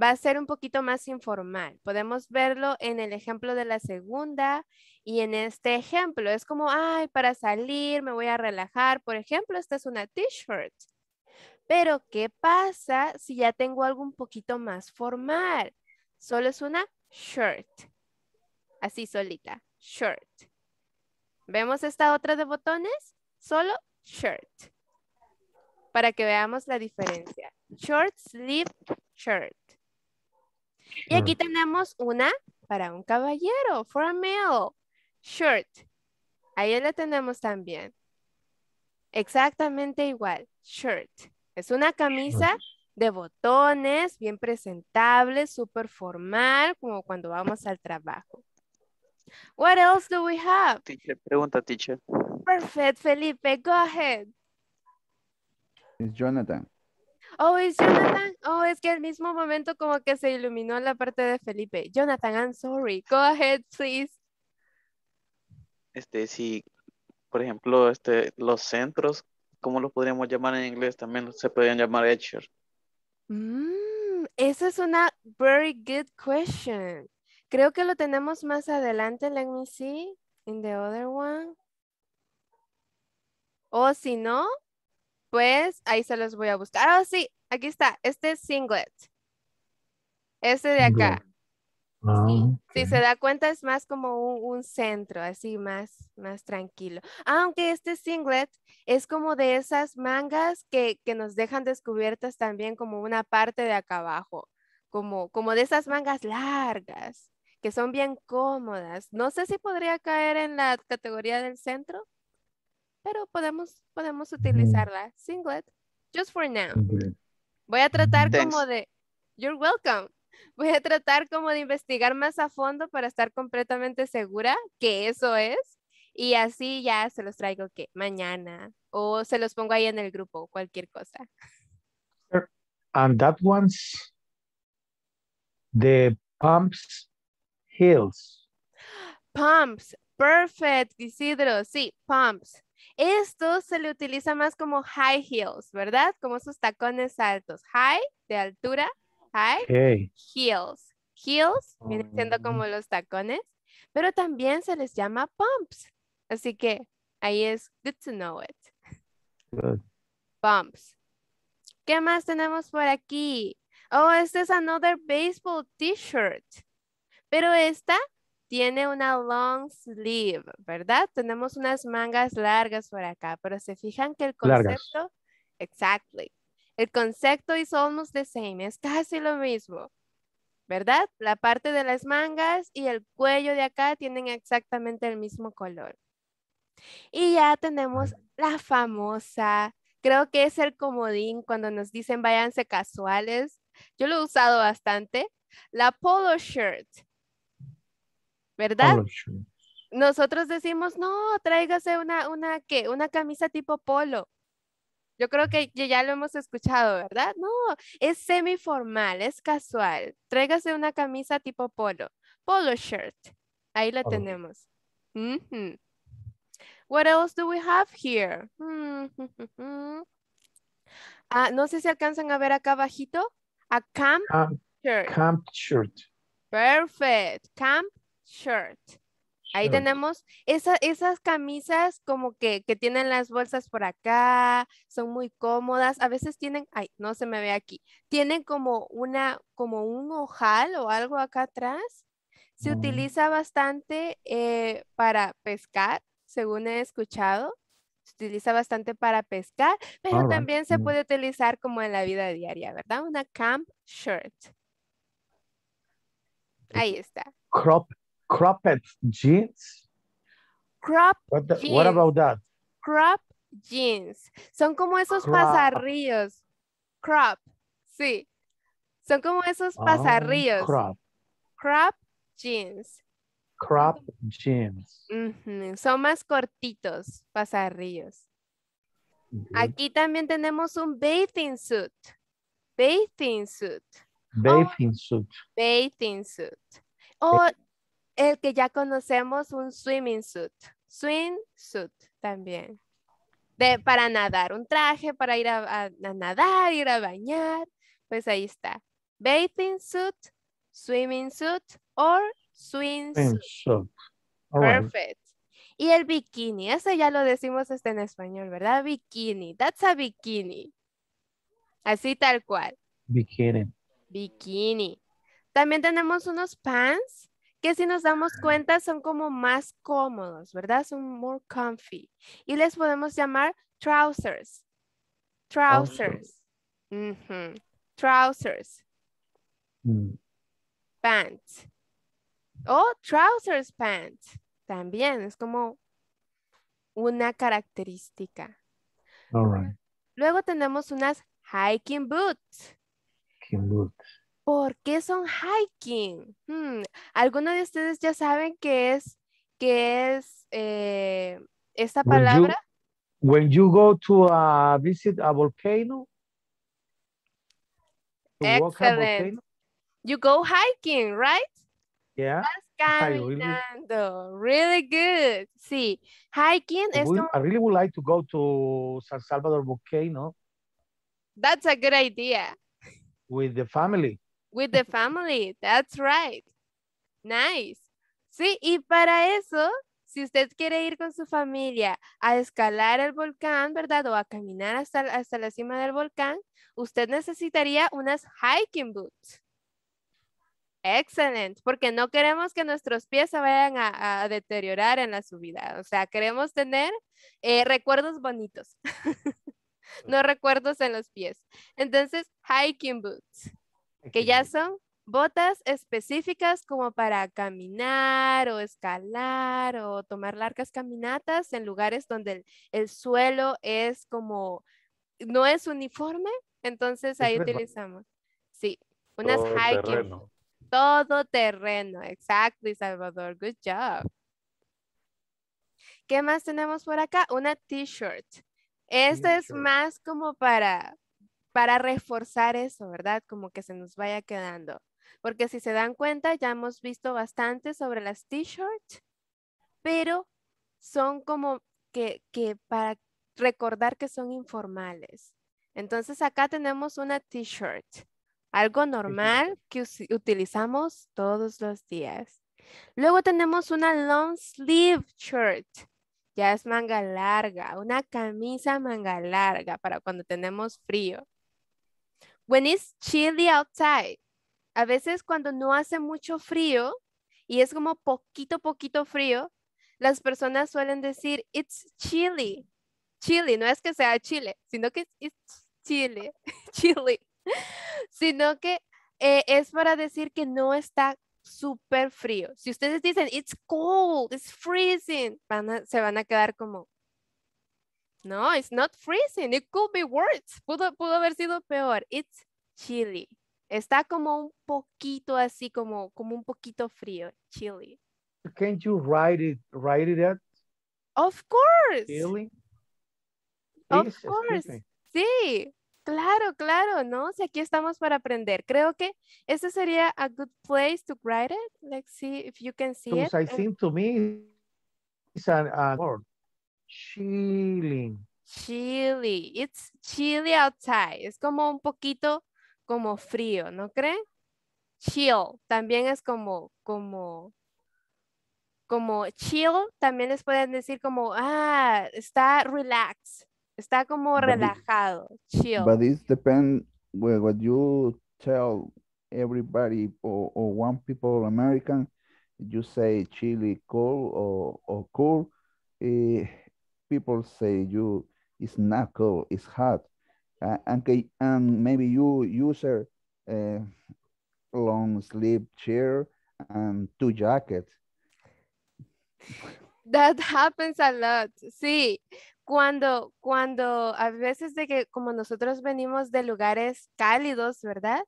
va a ser un poquito más informal. Podemos verlo en el ejemplo de la segunda, y en este ejemplo es como, ay, para salir me voy a relajar. Por ejemplo, esta es una t-shirt. Pero, ¿qué pasa si ya tengo algo un poquito más formal? Solo es una shirt. Así solita, shirt. ¿Vemos esta otra de botones? Solo shirt. Para que veamos la diferencia. Short sleeve shirt. Y aquí tenemos una para un caballero, for a male. Shirt, Ahí la tenemos también. Exactamente igual. Shirt. Es una camisa de botones, bien presentable, súper formal, como cuando vamos al trabajo. What else do we have? pregunta, teacher. Perfect, Felipe, go ahead. It's Jonathan. Oh, es Jonathan. Oh, es que al mismo momento como que se iluminó la parte de Felipe. Jonathan, I'm sorry. Go ahead, please este, si, por ejemplo, este, los centros, ¿cómo los podríamos llamar en inglés? También se podrían llamar etcher mm, esa es una very good question. Creo que lo tenemos más adelante. Let me see in the other one. O si no, pues ahí se los voy a buscar. Ah, sí, aquí está. Este es singlet. Este de acá. Ah, si se da cuenta es más como un, centro, así más, más tranquilo. Aunque este singlet es como de esas mangas que, nos dejan descubiertas también como una parte de acá abajo, como, como de esas mangas largas, que son bien cómodas. No sé si podría caer en la categoría del centro, pero podemos, podemos utilizarla. Singlet, just for now. Voy a tratar como de, you're welcome voy a tratar como de investigar más a fondo para estar completamente segura que eso es. Y así ya se los traigo que mañana o se los pongo ahí en el grupo, cualquier cosa. And that one's the Pumps heels Pumps, perfect, Isidro, sí, Pumps. Esto se le utiliza más como high heels, ¿verdad? Como esos tacones altos. High, de altura, Hi heels. Heels viene siendo oh. como los tacones, pero también se les llama pumps. Así que ahí es good to know it. Pumps ¿Qué más tenemos por aquí? Oh, este es another baseball t-shirt. Pero esta tiene una long sleeve, ¿verdad? Tenemos unas mangas largas por acá, pero se fijan que el concepto... Exactly. El concepto is almost the same, es casi lo mismo, ¿verdad? La parte de las mangas y el cuello de acá tienen exactamente el mismo color. Y ya tenemos la famosa, creo que es el comodín cuando nos dicen váyanse casuales. Yo lo he usado bastante, la polo shirt, ¿verdad? Nosotros decimos, no, tráigase una, una, Una camisa tipo polo. Yo creo que ya lo hemos escuchado, ¿verdad? No, es semi-formal, es casual. Tráigase una camisa tipo polo, polo shirt. Ahí la tenemos. ¿Qué What else do we have here? Mm, ah, no sé si alcanzan a ver acá abajito. A camp, shirt. Camp shirt. Perfect. Camp shirt. Ahí tenemos esas camisas como que, tienen las bolsas por acá, son muy cómodas, a veces tienen, ay, no se me ve aquí, tienen como una, como un ojal o algo acá atrás. Se mm. utiliza bastante eh, para pescar, según he escuchado. Se utiliza bastante para pescar, pero también se puede utilizar como en la vida diaria, ¿verdad? Una camp shirt. Ahí está. Crop cropped jeans? Crop jeans. what about that? Crop jeans. Son como esos pasarrillos. Crop. Sí. Son como esos ah, pasarrillos. crop. crop jeans. Crop jeans. Son más cortitos, pasarrillos. Aquí también tenemos un bathing suit. Bathing suit. Bathing suit. Oh, bathing suit. O eh, el que ya conocemos, un swimming suit. Swim suit también. De, para nadar, un traje para ir a, nadar, ir a bañar. Pues ahí está. Bathing suit, swimming suit or swim suit. Ah, Perfect. Y el bikini, eso ya lo decimos este en español, ¿verdad? Bikini, that's a bikini. Así tal cual. Bikini. Bikini. También tenemos unos pants que si nos damos cuenta son como más cómodos, ¿verdad? Son more comfy. Y les podemos llamar trousers. Trousers. Trousers. Mm. Pants. O oh, trousers pants. También es como una característica. Luego tenemos unas hiking boots. Hiking boots. ¿Por qué son hiking? Hmm, ¿Alguno de ustedes ya saben qué es, qué es eh, esta palabra? When you, go to visit a volcano, Excellent. You go hiking, right? Yeah. Vas Really, good. Sí. Hiking es I really would like to go to San Salvador volcano. That's a good idea. With the family. With the family, that's right. Nice. Sí, y para eso, si usted quiere ir con su familia a escalar el volcán, ¿verdad? O a caminar hasta, la cima del volcán, usted necesitaría unas hiking boots. Excelente, porque no queremos que nuestros pies se vayan a, deteriorar en la subida. O sea, queremos tener eh, recuerdos bonitos, no recuerdos en los pies. Entonces, hiking boots que ya son botas específicas como para caminar o escalar o tomar largas caminatas en lugares donde el, suelo es como, no es uniforme, entonces ahí utilizamos. Sí, unas todo Terreno. Todo terreno, exacto, Salvador, good job. ¿Qué más tenemos por acá? Una t-shirt. Esta es más como para, para reforzar eso, ¿verdad? Como que se nos vaya quedando. Porque si se dan cuenta, ya hemos visto bastante sobre las t-shirts, pero son como que, que para recordar que son informales. Entonces acá tenemos una t-shirt, algo normal que utilizamos todos los días. Luego tenemos una long sleeve shirt, ya es manga larga, una camisa manga larga para cuando tenemos frío. When it's chilly outside. A veces cuando no hace mucho frío y es como poquito, poquito frío, las personas suelen decir, it's chilly. Chilly, no es que sea chile, sino que it's chilly, chilly". Sino que eh, es para decir que no está súper frío. Si ustedes dicen, it's cold, it's freezing, se van a quedar como, no, it's not freezing. It could be worse. Pudo, pudo haber sido peor. It's chilly. Está como un poquito así, como, como un poquito frío. Chilly. Can't you write it, write it at? Of course. Chilly. Of course. Sí. Claro, claro, ¿no? Si aquí estamos para aprender. Creo que este sería a good place to write it. Let's see if you can see it. I eh, think to me it's a word. Chilly, Chilly. It's chilly outside. Es como un poquito como frío, ¿no creen? Chill. También es como, como, como chill. También les pueden decir como, ah, está relax. Está como relajado. chill. But it depends with what you tell everybody or, one people American. You say chilly, cool or, or cool. Eh, people say you it's not cold, it's hot, uh, and, and maybe you use a uh, long sleeve chair and two jackets. That happens a lot, sí. Cuando, cuando a veces de que como nosotros venimos de lugares cálidos, ¿verdad?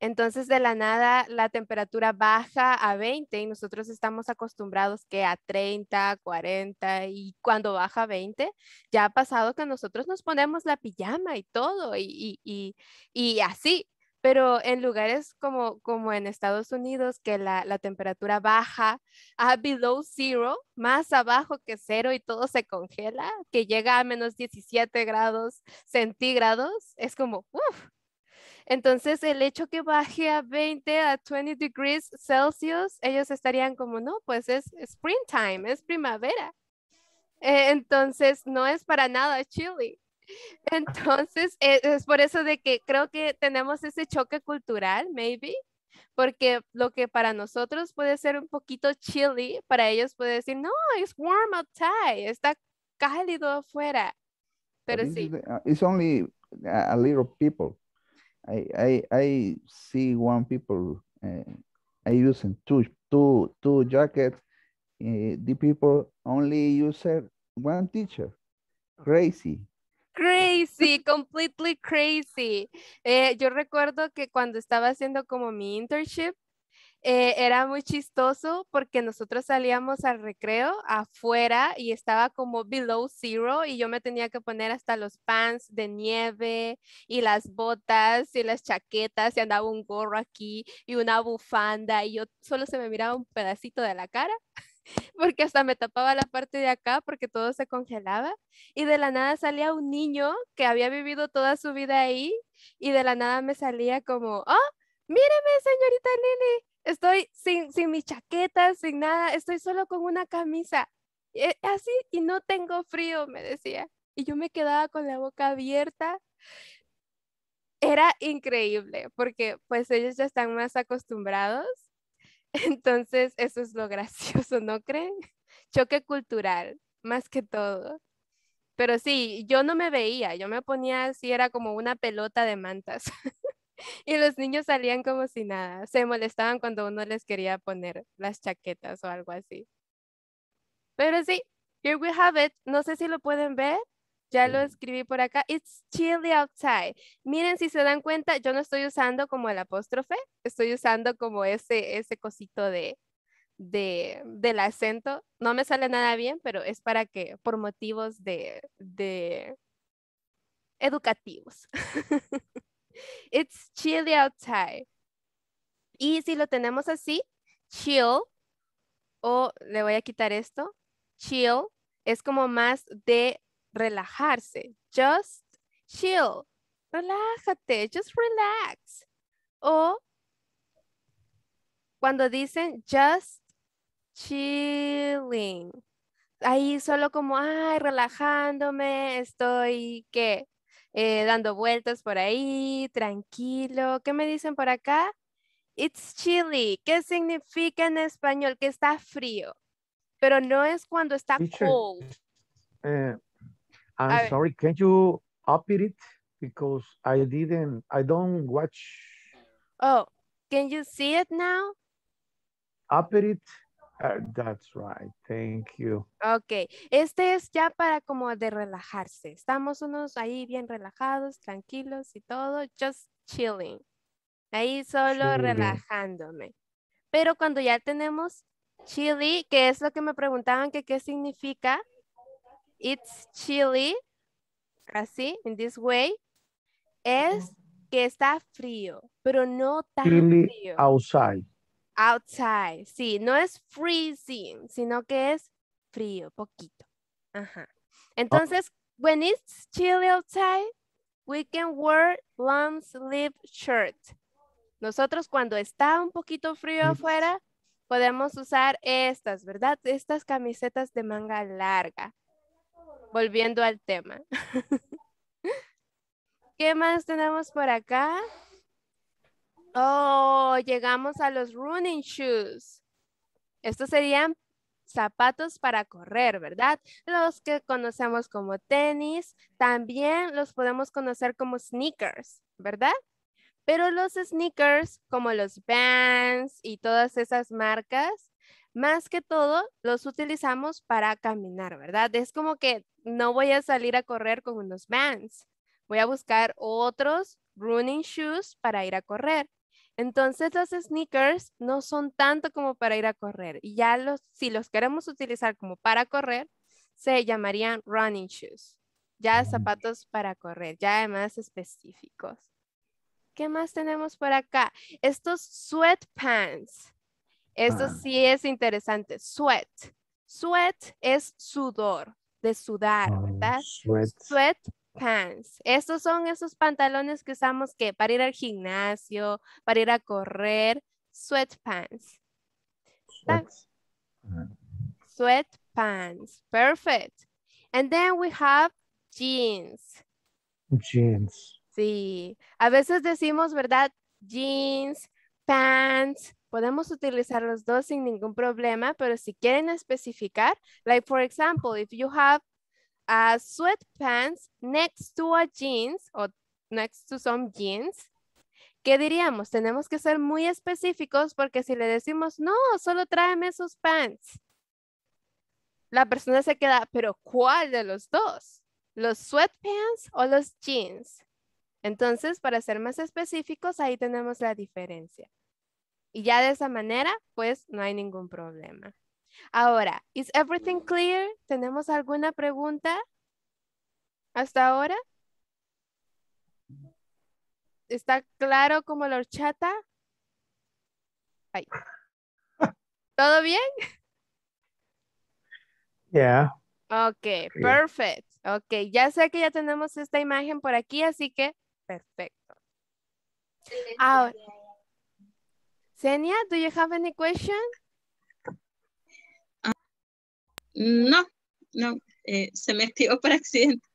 Entonces, de la nada, la temperatura baja a 20 y nosotros estamos acostumbrados que a 30, 40 y cuando baja a 20, ya ha pasado que nosotros nos ponemos la pijama y todo y, y, y, así. Pero en lugares como, como en Estados Unidos, que la, la, temperatura baja a below zero, más abajo que cero y todo se congela, que llega a menos 17 grados centígrados, es como, uff, entonces, el hecho que baje a 20, a 20 degrees Celsius, ellos estarían como, no, pues es springtime, es primavera. Eh, entonces, no es para nada chilly. Entonces, e, es por eso de que creo que tenemos ese choque cultural, maybe, porque lo que para nosotros puede ser un poquito chilly, para ellos puede decir, no, es warm outside, está cálido afuera. Pero sí. Es uh, solo only a little people. I, I, see one people, eh, I using two, two, two jackets. Eh, the people only use one teacher. Crazy. Crazy, completely crazy. Eh, yo recuerdo que cuando estaba haciendo como mi internship, eh, era muy chistoso porque nosotros salíamos al recreo afuera y estaba como below zero y yo me tenía que poner hasta los pants de nieve y las botas y las chaquetas y andaba un gorro aquí y una bufanda y yo solo se me miraba un pedacito de la cara porque hasta me tapaba la parte de acá porque todo se congelaba y de la nada salía un niño que había vivido toda su vida ahí y de la nada me salía como, oh, míreme señorita Lili, Estoy sin, sin mi chaqueta, sin nada, estoy solo con una camisa. Eh, así, y no tengo frío, me decía. Y yo me quedaba con la boca abierta. Era increíble, porque pues ellos ya están más acostumbrados. Entonces, eso es lo gracioso, ¿no creen? Choque cultural, más que todo. Pero sí, yo no me veía, yo me ponía así, era como una pelota de mantas. y los niños salían como si nada. Se molestaban cuando uno les quería poner las chaquetas o algo así. Pero sí, here we have it. No sé si lo pueden ver. Ya lo escribí por acá. It's chilly outside. Miren si se dan cuenta, yo no estoy usando como el apóstrofe, estoy usando como ese, cosito de, del acento. No me sale nada bien, pero es para que, por motivos de educativos. It's chilly outside. Y si lo tenemos así, chill, o le voy a quitar esto, chill, es como más de relajarse. Just chill, relájate, just relax. O cuando dicen just chilling, ahí solo como, ay, relajándome, estoy, ¿qué? Eh, dando vueltas por ahí, tranquilo. ¿Qué me dicen por acá? It's chilly. ¿Qué significa en español? Que está frío. Pero no es cuando está cold. Eh, I'm sorry, can you up it? Because I didn't, I don't watch. Oh, can you see it now? Up it. Ah, that's right. Thank you. Ok. Este es ya para como de relajarse. Estamos unos ahí bien relajados, tranquilos y todo. Just chilling. Ahí solo relajándome. Pero cuando ya tenemos chili, que es lo que me preguntaban que qué significa. It's chilly. Así, in this way. Es que está frío, pero no tan frío. outside. Outside, sí, no es freezing, sino que es frío, poquito. Entonces, when it's chilly outside, we can wear long sleeve shirt. Nosotros cuando está un poquito frío mm. afuera, podemos usar estas, ¿verdad? Estas camisetas de manga larga. Volviendo al tema. ¿Qué más tenemos por acá? Oh, llegamos a los running shoes. Estos serían zapatos para correr, ¿verdad? Los que conocemos como tenis, también los podemos conocer como sneakers, ¿verdad? Pero los sneakers, como los Vans y todas esas marcas, más que todo los utilizamos para caminar, ¿verdad? Es como que no voy a salir a correr con unos Vans. Voy a buscar otros running shoes para ir a correr. Entonces los sneakers no son tanto como para ir a correr. Y ya los, si los queremos utilizar como para correr, se llamarían running shoes. Ya zapatos para correr, ya además específicos. ¿Qué más tenemos por acá? Estos sweatpants. Esto ah. sí es interesante. Sweat. Sweat es sudor, de sudar, oh, ¿verdad? sweat. sweat pants. Estos son esos pantalones que usamos que para ir al gimnasio, para ir a correr, sweatpants. Sweatpants. Sweatpants. Perfect. And then we have jeans. Jeans. Sí. A veces decimos, ¿verdad? Jeans, pants. Podemos utilizar los dos sin ningún problema, pero si quieren especificar, like for example, if you have a sweatpants next to a jeans o next to some jeans, ¿qué diríamos? Tenemos que ser muy específicos porque si le decimos, no, solo tráeme esos pants, la persona se queda, pero ¿cuál de los dos? ¿Los sweatpants o los jeans? Entonces, para ser más específicos, ahí tenemos la diferencia. Y ya de esa manera, pues no hay ningún problema. Ahora, ¿is everything clear? ¿Tenemos alguna pregunta hasta ahora? ¿Está claro como la horchata? ¿Todo bien? Yeah. Ok, perfect. Ok, ya sé que ya tenemos esta imagen por aquí, así que perfecto. Ahora, Senia, do you have any question? No, no, eh, se me metió por accidente.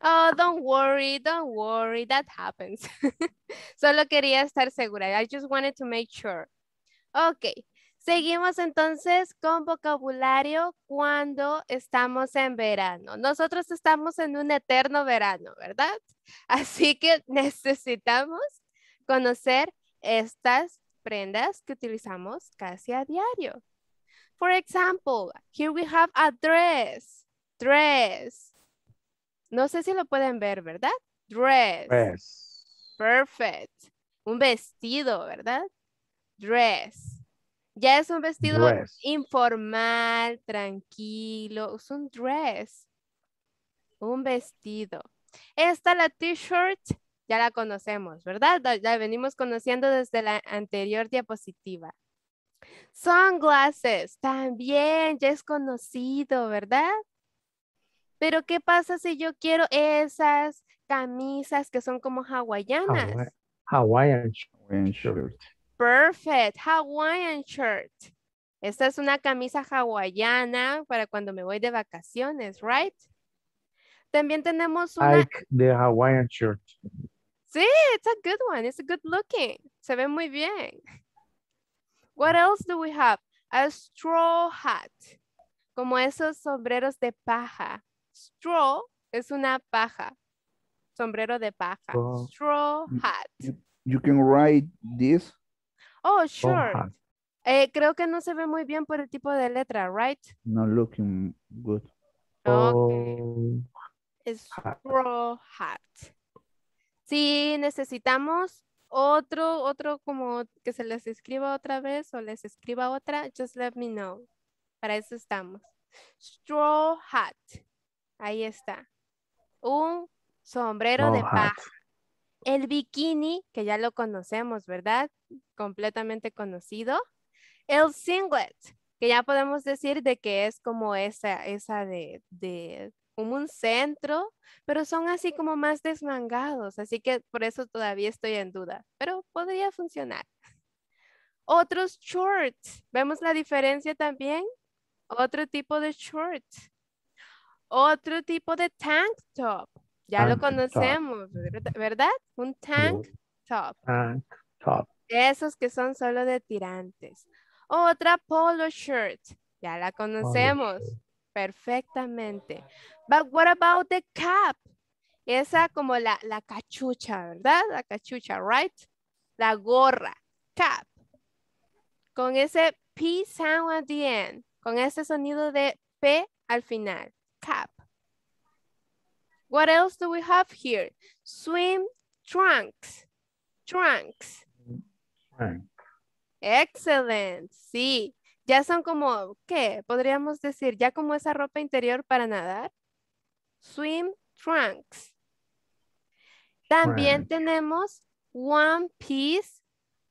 Oh, don't worry, don't worry, that happens. Solo quería estar segura. I just wanted to make sure. Ok, seguimos entonces con vocabulario cuando estamos en verano. Nosotros estamos en un eterno verano, ¿verdad? Así que necesitamos conocer estas prendas que utilizamos casi a diario. Por example, here we have a dress. Dress. No sé si lo pueden ver, ¿verdad? Dress. Perfect. Un vestido, ¿verdad? Dress. Ya es un vestido informal, tranquilo. Es un dress. Un vestido. Esta la t-shirt ya la conocemos, ¿verdad? ya la venimos conociendo desde la anterior diapositiva. Sunglasses, también ya es conocido, ¿verdad? Pero ¿qué pasa si yo quiero esas camisas que son como hawaianas? Hawaiian, shirt. Perfect, Hawaiian shirt. Esta es una camisa hawaiana para cuando me voy de vacaciones, right? También tenemos una... Like the Hawaiian shirt. Sí, it's a good one. It's a good looking. Se ve muy bien. What else do we have? A straw hat, como esos sombreros de paja. Straw es una paja, sombrero de paja. straw hat. You, can write this. Oh, sure. Eh, creo que no se ve muy bien por el tipo de letra, right? Not looking good. Okay. straw hat. Sí, necesitamos otro, otro como que se les escriba otra vez o les escriba otra, just let me know. Para eso estamos. Straw hat. Ahí está. Un sombrero de paja. El bikini, que ya lo conocemos, ¿verdad? Completamente conocido. El singlet, que ya podemos decir de que es como esa, esa de, de como un centro, pero son así como más desmangados, así que por eso todavía estoy en duda, pero podría funcionar. Otros shorts, vemos la diferencia también. Otro tipo de shorts otro tipo de tank top, ya lo conocemos, ¿verdad? Un tank top. Tank top. Esos que son solo de tirantes. Otra polo shirt, ya la conocemos. Perfectamente. But what about the cap? Esa como la, la cachucha, ¿verdad? La cachucha, right? La gorra, cap. Con ese P sound at the end. Con ese sonido de P al final, cap. What else do we have here? Swim trunks, trunks. Excellent, sí ya son como, ¿qué? Podríamos decir, ya como esa ropa interior para nadar. Swim trunks. También tenemos one piece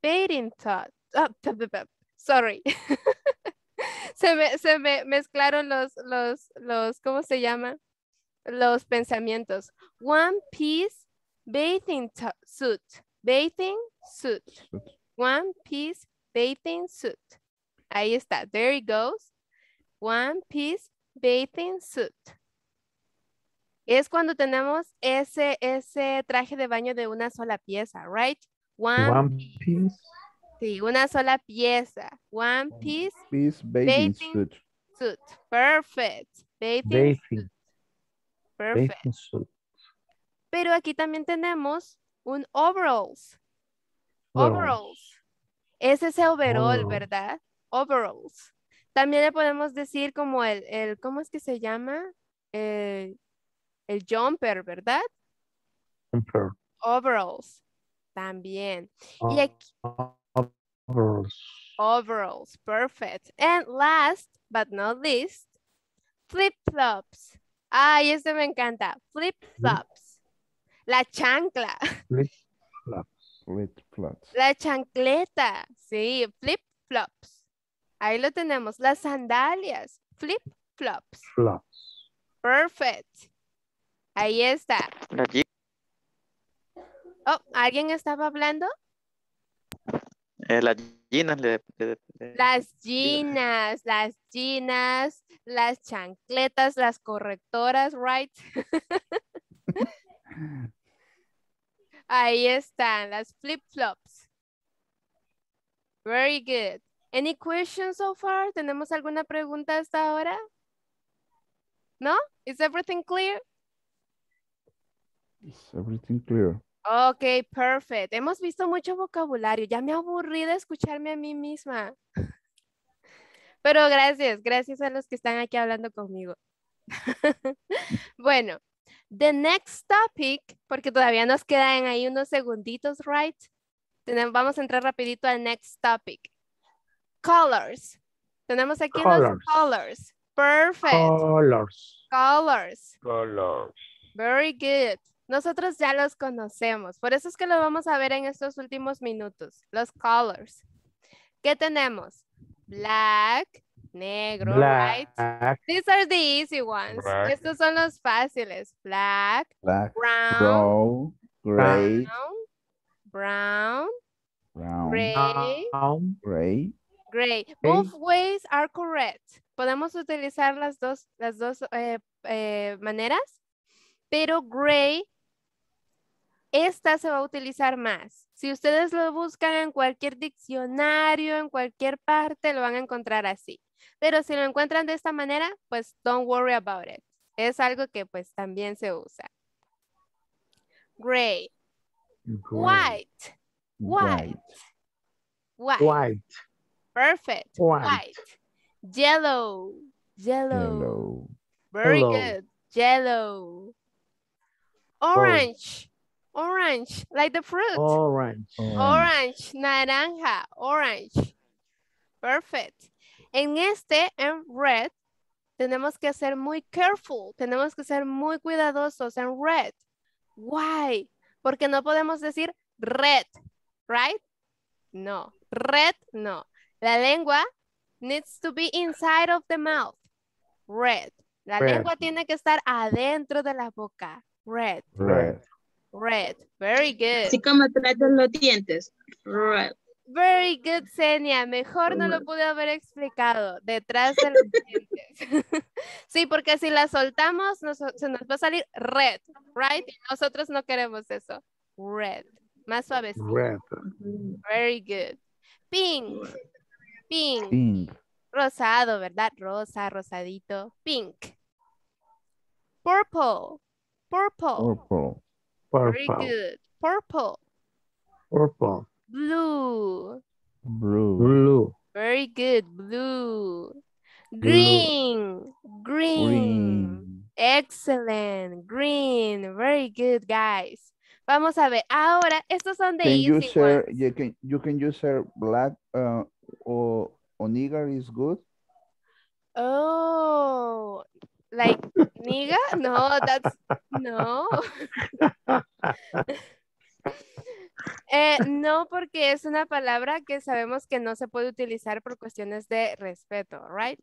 bathing top. Ah, sorry. se, me, se mezclaron los, los, los, ¿cómo se llama? Los pensamientos. One piece bathing suit. Bathing suit. One piece bathing suit. Ahí está. There it goes. One piece bathing suit. Es cuando tenemos ese, ese traje de baño de una sola pieza, right? One, piece. Sí, una sola pieza. One, piece, bathing, suit. Perfect. Bathing, suit. Perfect. Pero aquí también tenemos un overalls. Overalls. Es el overall, ¿verdad? overalls. También le podemos decir como el, el ¿cómo es que se llama? Eh, el jumper, ¿verdad? Jumper. Overalls, también. Ah, overalls. Overalls, perfect. And last but not least, flip-flops. Ay, este me encanta. Flip-flops. La chancla. Flip-flops. La chancleta, sí, flip-flops. Ahí lo tenemos. Las sandalias. Flip flops. Perfect. Ahí está. Oh, ¿alguien estaba hablando? Eh, las ginas. las ginas, las ginas, las chancletas, las correctoras, right? Ahí están, las flip-flops. Very good. Any questions so far? ¿Tenemos alguna pregunta hasta ahora? ¿No? Is everything clear? Is everything clear? Ok, perfect. Hemos visto mucho vocabulario. Ya me aburrí de escucharme a mí misma. Pero gracias, gracias a los que están aquí hablando conmigo. bueno, the next topic, porque todavía nos quedan ahí unos segunditos, right? Vamos a entrar rapidito al next topic. Colors. Tenemos aquí los colors. Perfect. Colors. Colors. Colors. Very good. Nosotros ya los conocemos. Por eso es que los vamos a ver en estos últimos minutos. Los colors. ¿Qué tenemos? Black, negro, Black. right? These are the easy ones. Estos son los fáciles. Black, Black brown, brown, brown, brown, brown, gray, brown, gray, Gray, Both ways are correct. Podemos utilizar las dos, las dos eh, eh, maneras, pero gray, esta se va a utilizar más. Si ustedes lo buscan en cualquier diccionario, en cualquier parte, lo van a encontrar así. Pero si lo encuentran de esta manera, pues don't worry about it. Es algo que pues también se usa. Gray. White. White. White. White. Perfect. White. Yellow. Yellow. Very good. Yellow. Oh. Orange. Orange. Like the fruit. Orange. Orange. Orange. Naranja. Orange. Perfect. En este, en red, tenemos que ser muy careful. Tenemos que ser muy cuidadosos en red. Why? Porque no podemos decir red, right? No. Red, no. La lengua needs to be inside of the mouth. Red. La lengua tiene que estar adentro de la boca. Red. Red. Red. Very good. Así como de los dientes. Red. Very good, Senia. Mejor no lo pude haber explicado. Detrás de los dientes. sí, porque si la soltamos, se nos va a salir red, right? Y nosotros no queremos eso. Red. Más suavecito. Red. Very good. Pink. Pink. Rosado, ¿verdad? Rosa, rosadito. Pink. Purple. Purple. Purple. Very good. Purple. Purple. Blue. Blue. Very good. Blue. Green. Green. Excellent. Green. Very good, guys. Vamos a ver. Ahora, estos son de you can, use black, uh, o, o nigger is good? Oh, like nigga? No, that's no. Eh, no, porque es una palabra que sabemos que no se puede utilizar por cuestiones de respeto, right?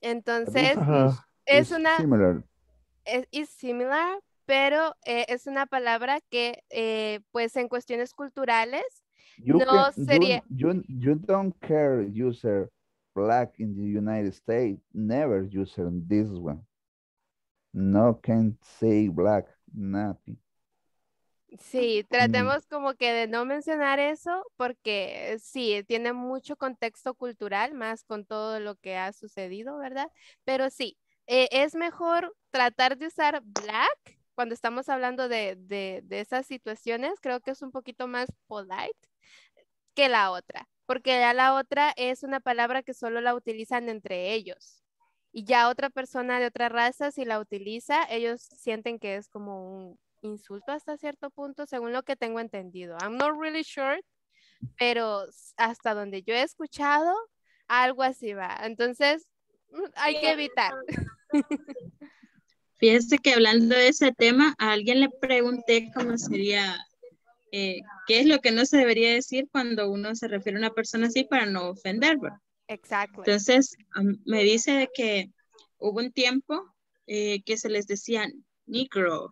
Entonces, es una. Similar. Es similar, pero eh, es una palabra que, eh, pues, en cuestiones culturales You no sería. You, don't care user black in the United States. Never user this one. No can say black, nothing. Sí, mm. tratemos como que de no mencionar eso porque sí, tiene mucho contexto cultural, más con todo lo que ha sucedido, ¿verdad? Pero sí, eh, es mejor tratar de usar black cuando estamos hablando de, de, esas situaciones, creo que es un poquito más polite que la otra, porque ya la otra es una palabra que solo la utilizan entre ellos. Y ya otra persona de otra raza, si la utiliza, ellos sienten que es como un insulto hasta cierto punto, según lo que tengo entendido. I'm not really sure, pero hasta donde yo he escuchado, algo así va. Entonces, mm, hay que evitar. Fíjese que hablando de ese tema, a alguien le pregunté cómo sería eh, qué es lo que no se debería decir cuando uno se refiere a una persona así para no ofender, Exacto. Entonces, me dice que hubo un tiempo eh, que se les decía negro.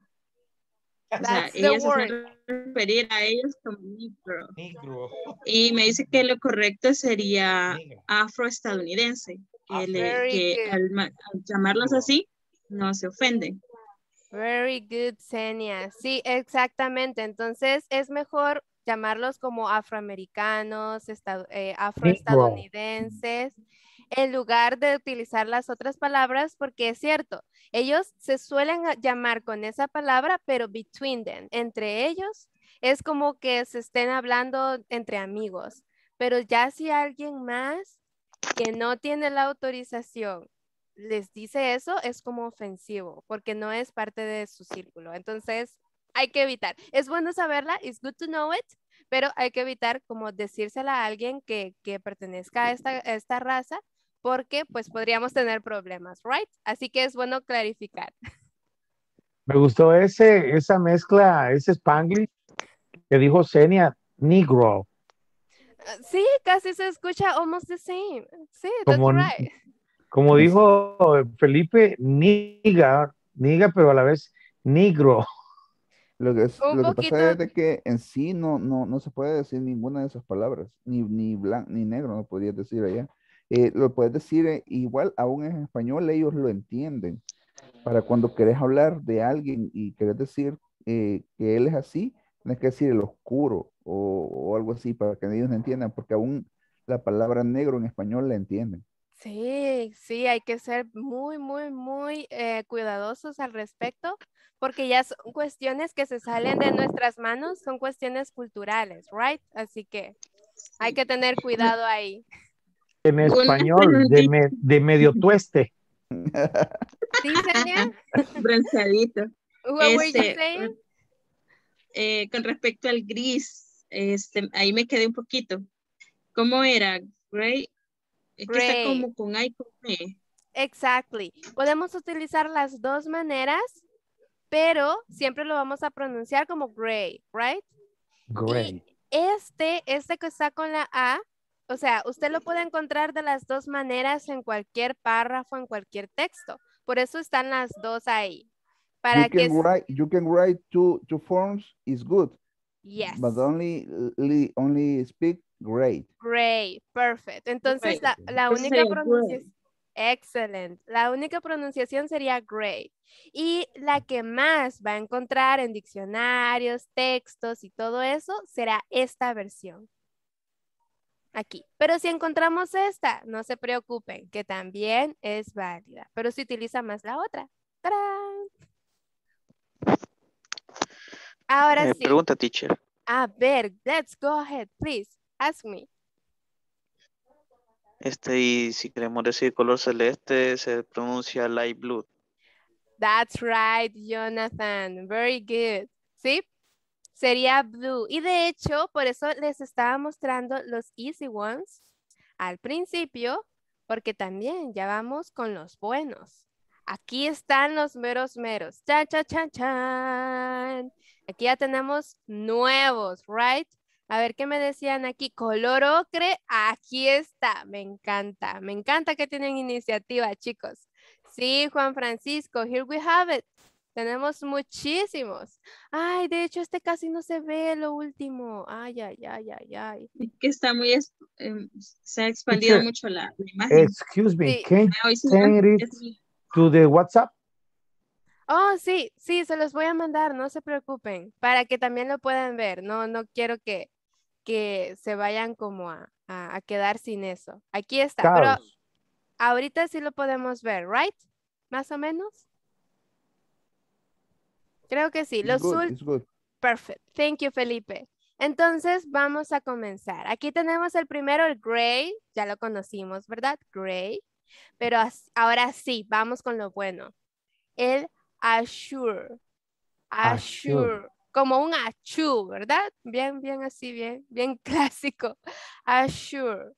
o sea, a ellos como negro. Y me dice que lo correcto sería afroestadounidense, que, ah, al, llamarlos así no se ofenden. Very good, Senia. Sí, exactamente. Entonces es mejor llamarlos como afroamericanos, eh, afroestadounidenses, en lugar de utilizar las otras palabras, porque es cierto, ellos se suelen llamar con esa palabra, pero between them, entre ellos, es como que se estén hablando entre amigos. Pero ya si alguien más que no tiene la autorización les dice eso es como ofensivo porque no es parte de su círculo. Entonces, hay que evitar. Es bueno saberla, es good to know it, pero hay que evitar como decírsela a alguien que, pertenezca a esta, raza porque pues podríamos tener problemas, right? Así que es bueno clarificar. Me gustó ese, esa mezcla, ese spanglish que dijo Senia, negro. Ah, sí, casi se escucha almost the same. Sí, that's right. Como pues dijo eh, Felipe, niga, niga, pero a la vez negro. Lo que, pasa es que en sí no, no, se puede decir ninguna de esas palabras, ni, ni blanco ni negro, no podías decir allá. Eh, lo puedes decir eh, igual, aún en español ellos lo entienden. Para cuando querés hablar de alguien y querés decir que él es así, tienes que decir el oscuro o, algo así para que ellos entiendan, porque aún la palabra negro en español la entienden. Sí, sí, hay que ser muy, muy, muy eh, cuidadosos al respecto, porque ya son cuestiones que se salen de nuestras manos, son cuestiones culturales, ¿right? Así que hay que tener cuidado ahí. En español, de, medio tueste. Sí, señor. Este, eh, con respecto al gris, este, ahí me quedé un poquito. ¿Cómo era? Gray como e. Exactly. Podemos utilizar las dos maneras, pero siempre lo vamos a pronunciar como gray, right? Gray. este, este que está con la A, o sea, usted lo puede encontrar de las dos maneras en cualquier párrafo, en cualquier texto. Por eso están las dos ahí. Para you que can write, you can write two, two forms, is good. Yes. But only, only speak great. Great, perfect. Entonces, La, única pronunciación... Excellent. La única pronunciación sería great. Y la que más va a encontrar en diccionarios, textos y todo eso será esta versión. Aquí. Pero si encontramos esta, no se preocupen, que también es válida. Pero se utiliza más la otra. ¡Tarán! Ahora sí. Pregunta, teacher. A ver, let's go ahead, please. Ask me. Este, y si queremos decir color celeste, se pronuncia light blue. That's right, Jonathan. Very good. ¿Sí? Sería blue. Y de hecho, por eso les estaba mostrando los easy ones al principio, porque también ya vamos con los buenos. Aquí están los meros meros. Cha cha chan, chan. Aquí ya tenemos nuevos, right? A ver, ¿qué me decían aquí? Color ocre, aquí está. Me encanta, me encanta que tienen iniciativa, chicos. Sí, Juan Francisco, here we have it. Tenemos muchísimos. Ay, de hecho, este casi no se ve lo último. Ay, ay, ay, ay, ay. que está muy, em, se ha expandido mucho la, imagen. Excuse me, can you to the WhatsApp? Oh, sí, sí, se los voy a mandar, no se preocupen, para que también lo puedan ver. No, no quiero que, que se vayan como a, quedar sin eso. Aquí está, pero ahorita sí lo podemos ver, ¿right? Más o menos. Creo que sí. Los Perfect. Thank you, Felipe. Entonces, vamos a comenzar. Aquí tenemos el primero, el gray. Ya lo conocimos, ¿verdad? Gray. Pero ahora sí, vamos con lo bueno. El Assure. Assure. Como un achu, ¿verdad? Bien, bien así, bien, bien clásico. Assure.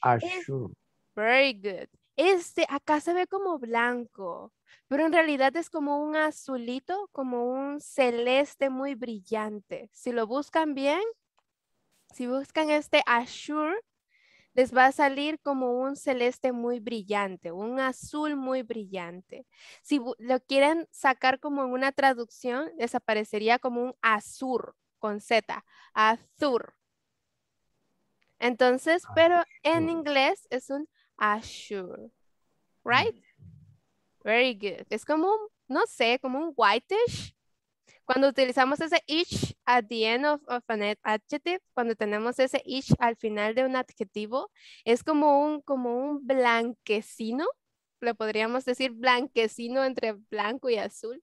Assure. Very good. Este acá se ve como blanco, pero en realidad es como un azulito, como un celeste muy brillante. Si lo buscan bien, si buscan este azure, les va a salir como un celeste muy brillante, un azul muy brillante. Si lo quieren sacar como en una traducción, desaparecería como un azur con Z, azur. Entonces, pero en inglés es un azur, mm. right? Very good. Es como, no sé, como un whitish, cuando utilizamos ese itch at the end of, an adjective, cuando tenemos ese itch al final de un adjetivo, es como un, como un blanquecino, Lo podríamos decir blanquecino entre blanco y azul,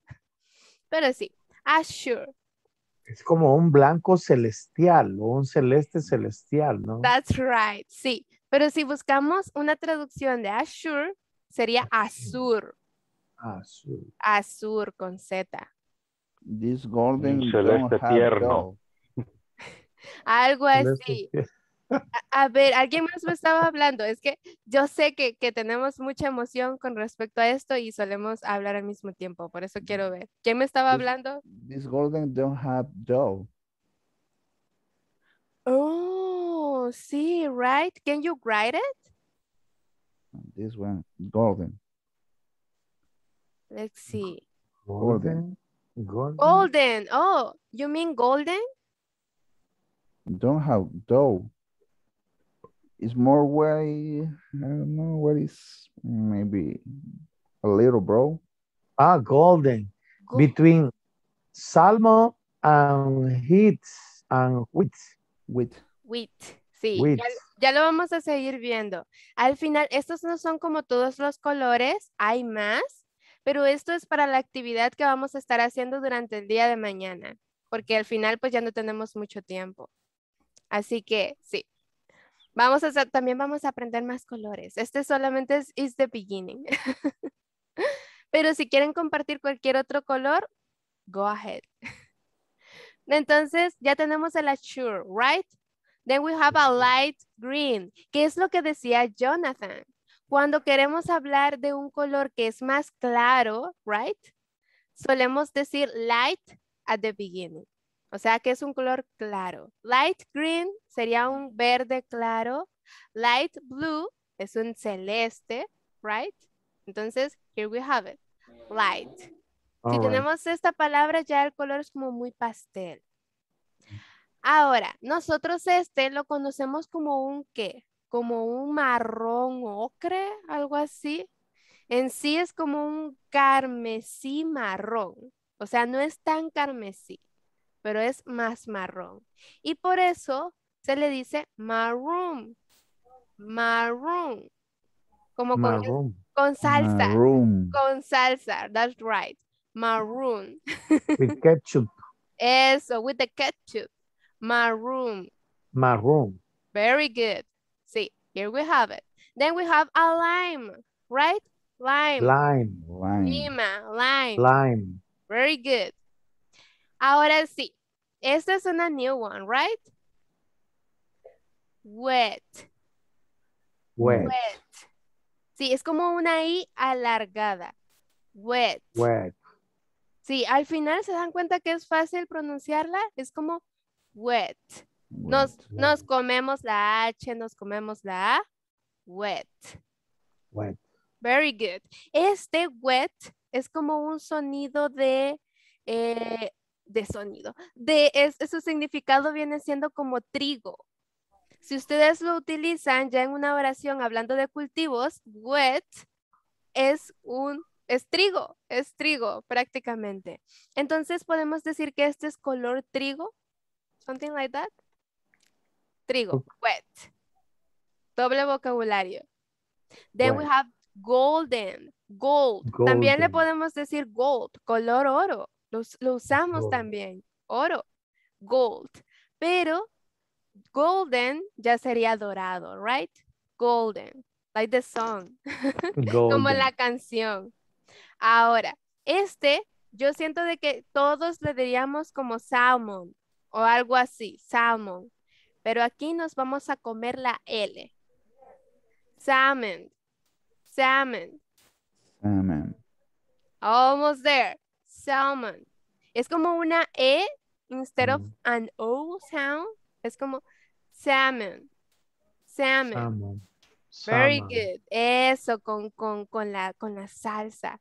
pero sí, azure. Es como un blanco celestial o un celeste celestial, ¿no? That's right, sí. Pero si buscamos una traducción de azure, sería azur. Azur. Azur con Z. This golden Un celeste tierno. Algo así. A, ver, alguien más me estaba hablando. Es que yo sé que, que, tenemos mucha emoción con respecto a esto y solemos hablar al mismo tiempo. Por eso quiero ver. ¿Quién me estaba hablando? This, golden don't have dough. Oh, sí, right. Can you write it? This one, golden. Let's see. Golden. Golden. Oh, you mean golden? Don't have dough. It's more way, I don't know what is, maybe a little, bro. Ah, golden. Between salmo and heat and wheat. Wheat. Wheat. Sí, ya, lo vamos a seguir viendo. Al final, estos no son como todos los colores, hay más pero esto es para la actividad que vamos a estar haciendo durante el día de mañana, porque al final pues ya no tenemos mucho tiempo. Así que sí, vamos a también vamos a aprender más colores. Este solamente es is the beginning. pero si quieren compartir cualquier otro color, go ahead. Entonces ya tenemos el azure, right? Then we have a light green, que es lo que decía Jonathan. Cuando queremos hablar de un color que es más claro, right? Solemos decir light at the beginning. O sea que es un color claro. Light green sería un verde claro. Light blue es un celeste, right? Entonces, here we have it. Light. si tenemos esta palabra, ya el color es como muy pastel. Ahora, nosotros este lo conocemos como un qué como un marrón ocre, algo así. En sí es como un carmesí marrón. O sea, no es tan carmesí, pero es más marrón. Y por eso se le dice marrón. Marrón. Como Con, salsa. Con salsa, that's right. Maroon. With ketchup. Eso, with the ketchup. Maroon. Maroon. Very good. Here we have it. Then we have a lime, right? Lime. Lime. Lima, lime. Lime. Very good. Ahora sí. Esta es una new one, right? Wet. Wet. Wet. Sí, es como una I alargada. Wet. Wet. Sí, al final se dan cuenta que es fácil pronunciarla. Es como wet. Nos, comemos la H, nos comemos la A. Wet. Wet. Very good. Este wet es como un sonido de, eh, de sonido. De, es, su significado viene siendo como trigo. Si ustedes lo utilizan ya en una oración hablando de cultivos, wet es un es trigo, es trigo prácticamente. Entonces podemos decir que este es color trigo, something like that. Trigo, wet. Doble vocabulario. Then we have golden, gold. También le podemos decir gold, color oro. Lo, usamos también, oro, gold. Pero golden ya sería dorado, right? Golden, like the song, como la canción. Ahora, este, yo siento de que todos le diríamos como salmon o algo así, salmon pero aquí nos vamos a comer la L. Salmon, salmon. Salmon. Almost there, salmon. Es como una E instead of mm. an O sound. Es como salmon, salmon. Very good. Eso, con, la, salsa.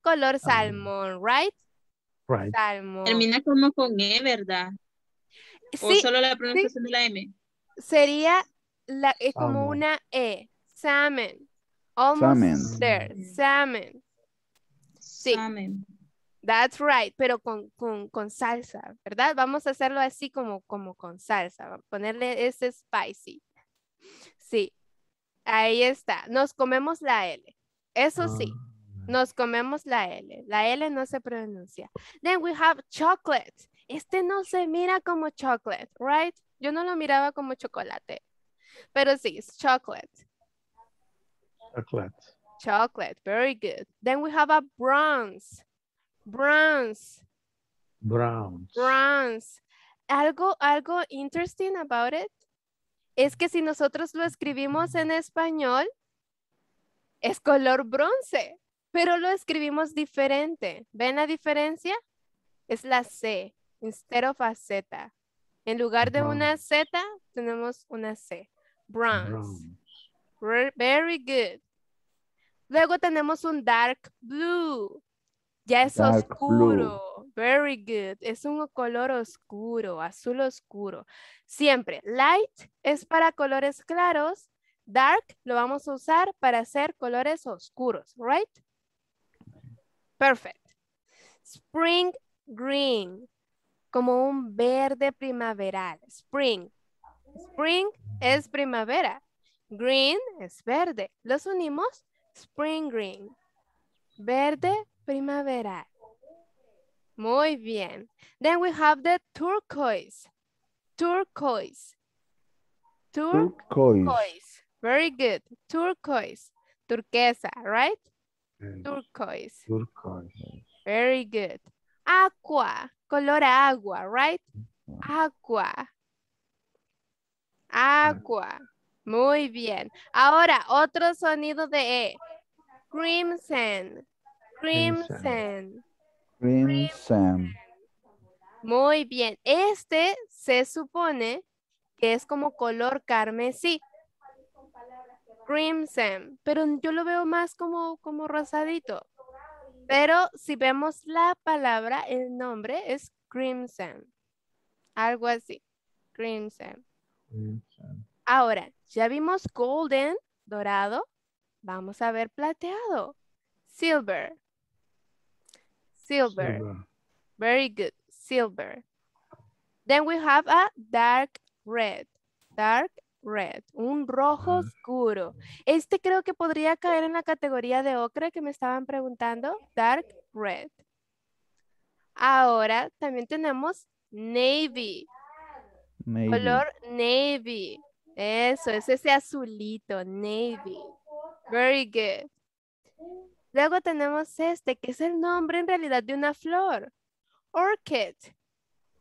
Color salmón, right? Right. Salmon. Termina como con E, ¿verdad? solo la pronunciación de la M? Sería, la, como una E. Salmon. Almost there. Mm. Salmon. Sí. Salmon. That's right, pero con, salsa, ¿verdad? Vamos a hacerlo así como, como con salsa, ponerle ese spicy. Sí, ahí está. Nos comemos la L. Eso sí, ah. nos comemos la L. La L no se pronuncia. Then we have chocolate este no se mira como chocolate, right? Yo no lo miraba como chocolate, pero sí, es chocolate. Chocolate. Chocolate, very good. Then we have a bronze. Bronze. Bronze. Bronze. Algo, algo interesting about it es que si nosotros lo escribimos en español, es color bronce, pero lo escribimos diferente. ¿Ven la diferencia? Es la C instead of a Z. En lugar de una Z, tenemos una C. Bronze. Very good. Luego tenemos un dark blue. Ya es oscuro. Very good. Es un color oscuro, azul oscuro. Siempre, light es para colores claros. Dark lo vamos a usar para hacer colores oscuros, right? Perfect. Spring green como un verde primaveral, spring. Spring es primavera, green es verde. Los unimos, spring green, verde primaveral. Muy bien. Then we have the turquoise. Turquoise. Turquoise. Very good. Turquoise. Turquesa, right? Turquoise. Turquoise. Very good. Aqua, color agua, right? Agua. Agua. Muy bien. Ahora, otro sonido de E. Crimson. Crimson. Crimson. Muy bien. Este se supone que es como color carmesí. Crimson. Pero yo lo veo más como, como rosadito. Pero si vemos la palabra, el nombre es Crimson. Algo así. Crimson. Ahora, ya vimos golden, dorado. Vamos a ver plateado. Silver. Silver. Silver. Very good. Silver. Then we have a dark red. Dark red, un rojo ah. oscuro. Este creo que podría caer en la categoría de ocre que me estaban preguntando, dark red. Ahora también tenemos navy, color navy. Eso, es ese azulito, navy. Very good. Luego tenemos este, que es el nombre en realidad de una flor. Orchid.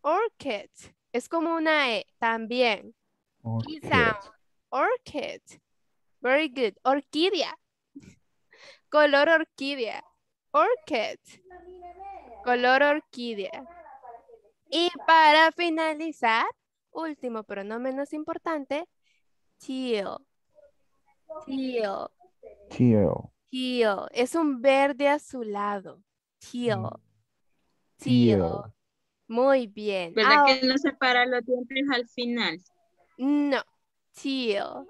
Orchid. Es como una E también. Orchid. Orchid. Very good. Orquídea. Color orquídea. Orchid. Color orquídea. Y para finalizar, último pero no menos importante, teal. Teal. Teal. Teal. Es un verde azulado. Teal. Mm. Teal. Muy bien. ¿Verdad que ah, no para los dientes al final? No, teal.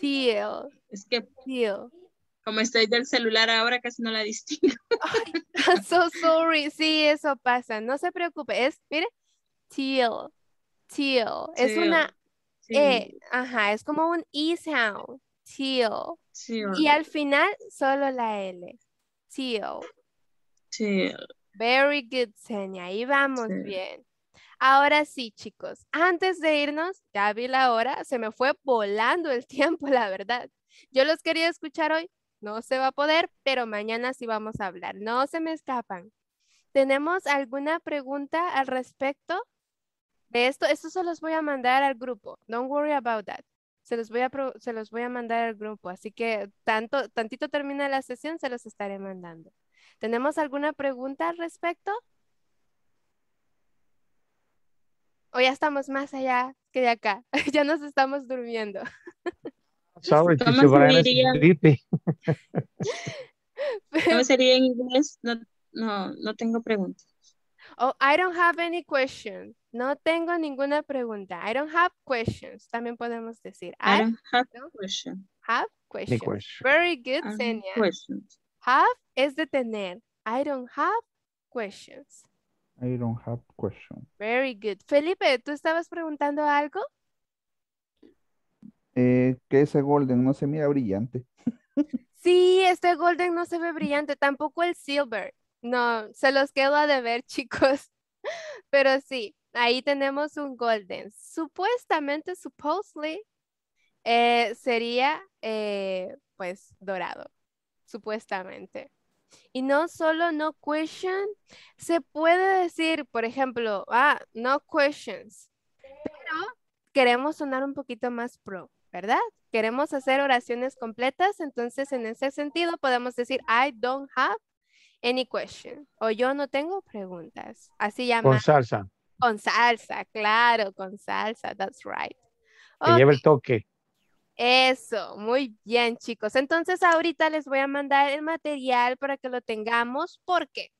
Teal. Es que teal. como estoy del celular ahora casi no la distingo. so sorry. Sí, eso pasa. No se preocupe. Es, mire, teal. Teal. Es una E. Ajá, es como un E sound. Teal. Y al final solo la L. Teal. Very good, Senia. Ahí vamos bien. Ahora sí, chicos, antes de irnos, ya vi la hora, se me fue volando el tiempo, la verdad. Yo los quería escuchar hoy, no se va a poder, pero mañana sí vamos a hablar, no se me escapan. ¿Tenemos alguna pregunta al respecto de esto? Esto se los voy a mandar al grupo, don't worry about that. Se los voy a, se los voy a mandar al grupo, así que tanto, tantito termina la sesión, se los estaré mandando. ¿Tenemos alguna pregunta al respecto? o ya estamos más allá que de acá, ya nos estamos durmiendo. Sorry, ¿Cómo sería? en inglés? No, no, tengo preguntas. Oh, I don't have any questions. No tengo ninguna pregunta. I don't have questions. También podemos decir. I, don't have questions. Have questions. Very good, Senia. Have es de tener. I don't have questions. I don't have question. Very good. Felipe, ¿tú estabas preguntando algo? Eh, ¿Qué es ese golden? No se mira brillante. sí, este golden no se ve brillante, tampoco el silver. No, se los quedo a deber, chicos. Pero sí, ahí tenemos un golden. Supuestamente, supposedly, eh, sería eh, pues dorado, supuestamente. Y no solo no question, se puede decir, por ejemplo, ah, no questions, pero queremos sonar un poquito más pro, ¿verdad? Queremos hacer oraciones completas, entonces en ese sentido podemos decir I don't have any question o yo no tengo preguntas. Así llama. Con salsa. Con salsa, claro, con salsa, that's right. Que lleva el toque. Eso, muy bien chicos. Entonces ahorita les voy a mandar el material para que lo tengamos porque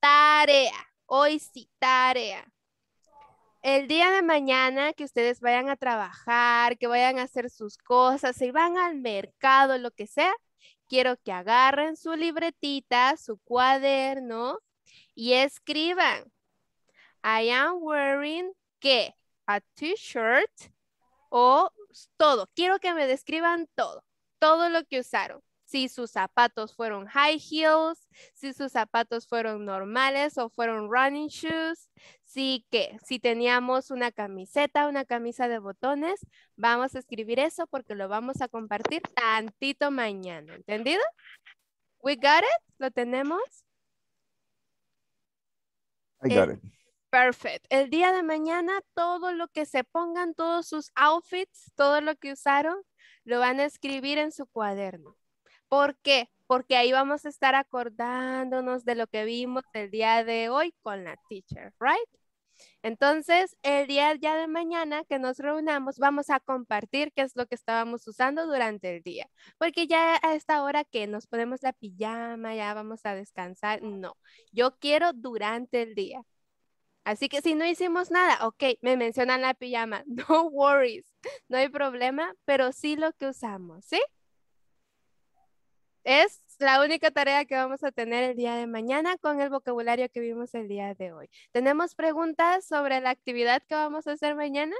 tarea, hoy sí, tarea. El día de mañana que ustedes vayan a trabajar, que vayan a hacer sus cosas, se van al mercado, lo que sea, quiero que agarren su libretita, su cuaderno y escriban. I am wearing, A t-shirt o todo. Quiero que me describan todo, todo lo que usaron. Si sus zapatos fueron high heels, si sus zapatos fueron normales o fueron running shoes, si que, si teníamos una camiseta, una camisa de botones, vamos a escribir eso porque lo vamos a compartir tantito mañana, ¿entendido? We got it? ¿Lo tenemos? I got it perfect. El día de mañana, todo lo que se pongan, todos sus outfits, todo lo que usaron, lo van a escribir en su cuaderno. ¿Por qué? Porque ahí vamos a estar acordándonos de lo que vimos el día de hoy con la teacher, right? Entonces, el día ya de mañana que nos reunamos, vamos a compartir qué es lo que estábamos usando durante el día. Porque ya a esta hora que nos ponemos la pijama, ya vamos a descansar, no. Yo quiero durante el día. Así que si no hicimos nada, ok, me mencionan la pijama, no worries, no hay problema, pero sí lo que usamos, ¿sí? Es la única tarea que vamos a tener el día de mañana con el vocabulario que vimos el día de hoy. ¿Tenemos preguntas sobre la actividad que vamos a hacer mañana?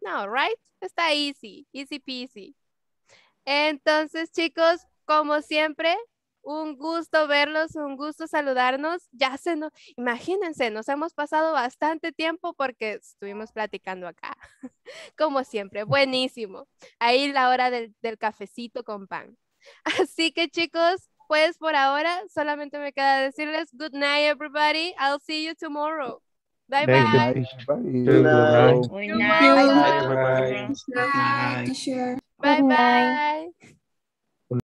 No, right? Está easy, easy peasy. Entonces, chicos, como siempre, un gusto verlos, un gusto saludarnos. Ya se nos, imagínense, nos hemos pasado bastante tiempo porque estuvimos platicando acá, como siempre, buenísimo. Ahí la hora del, cafecito con pan. Así que chicos, pues por ahora solamente me queda decirles good night everybody. I'll see you tomorrow. Bye bye. Bye bye. Bye bye. Bye bye.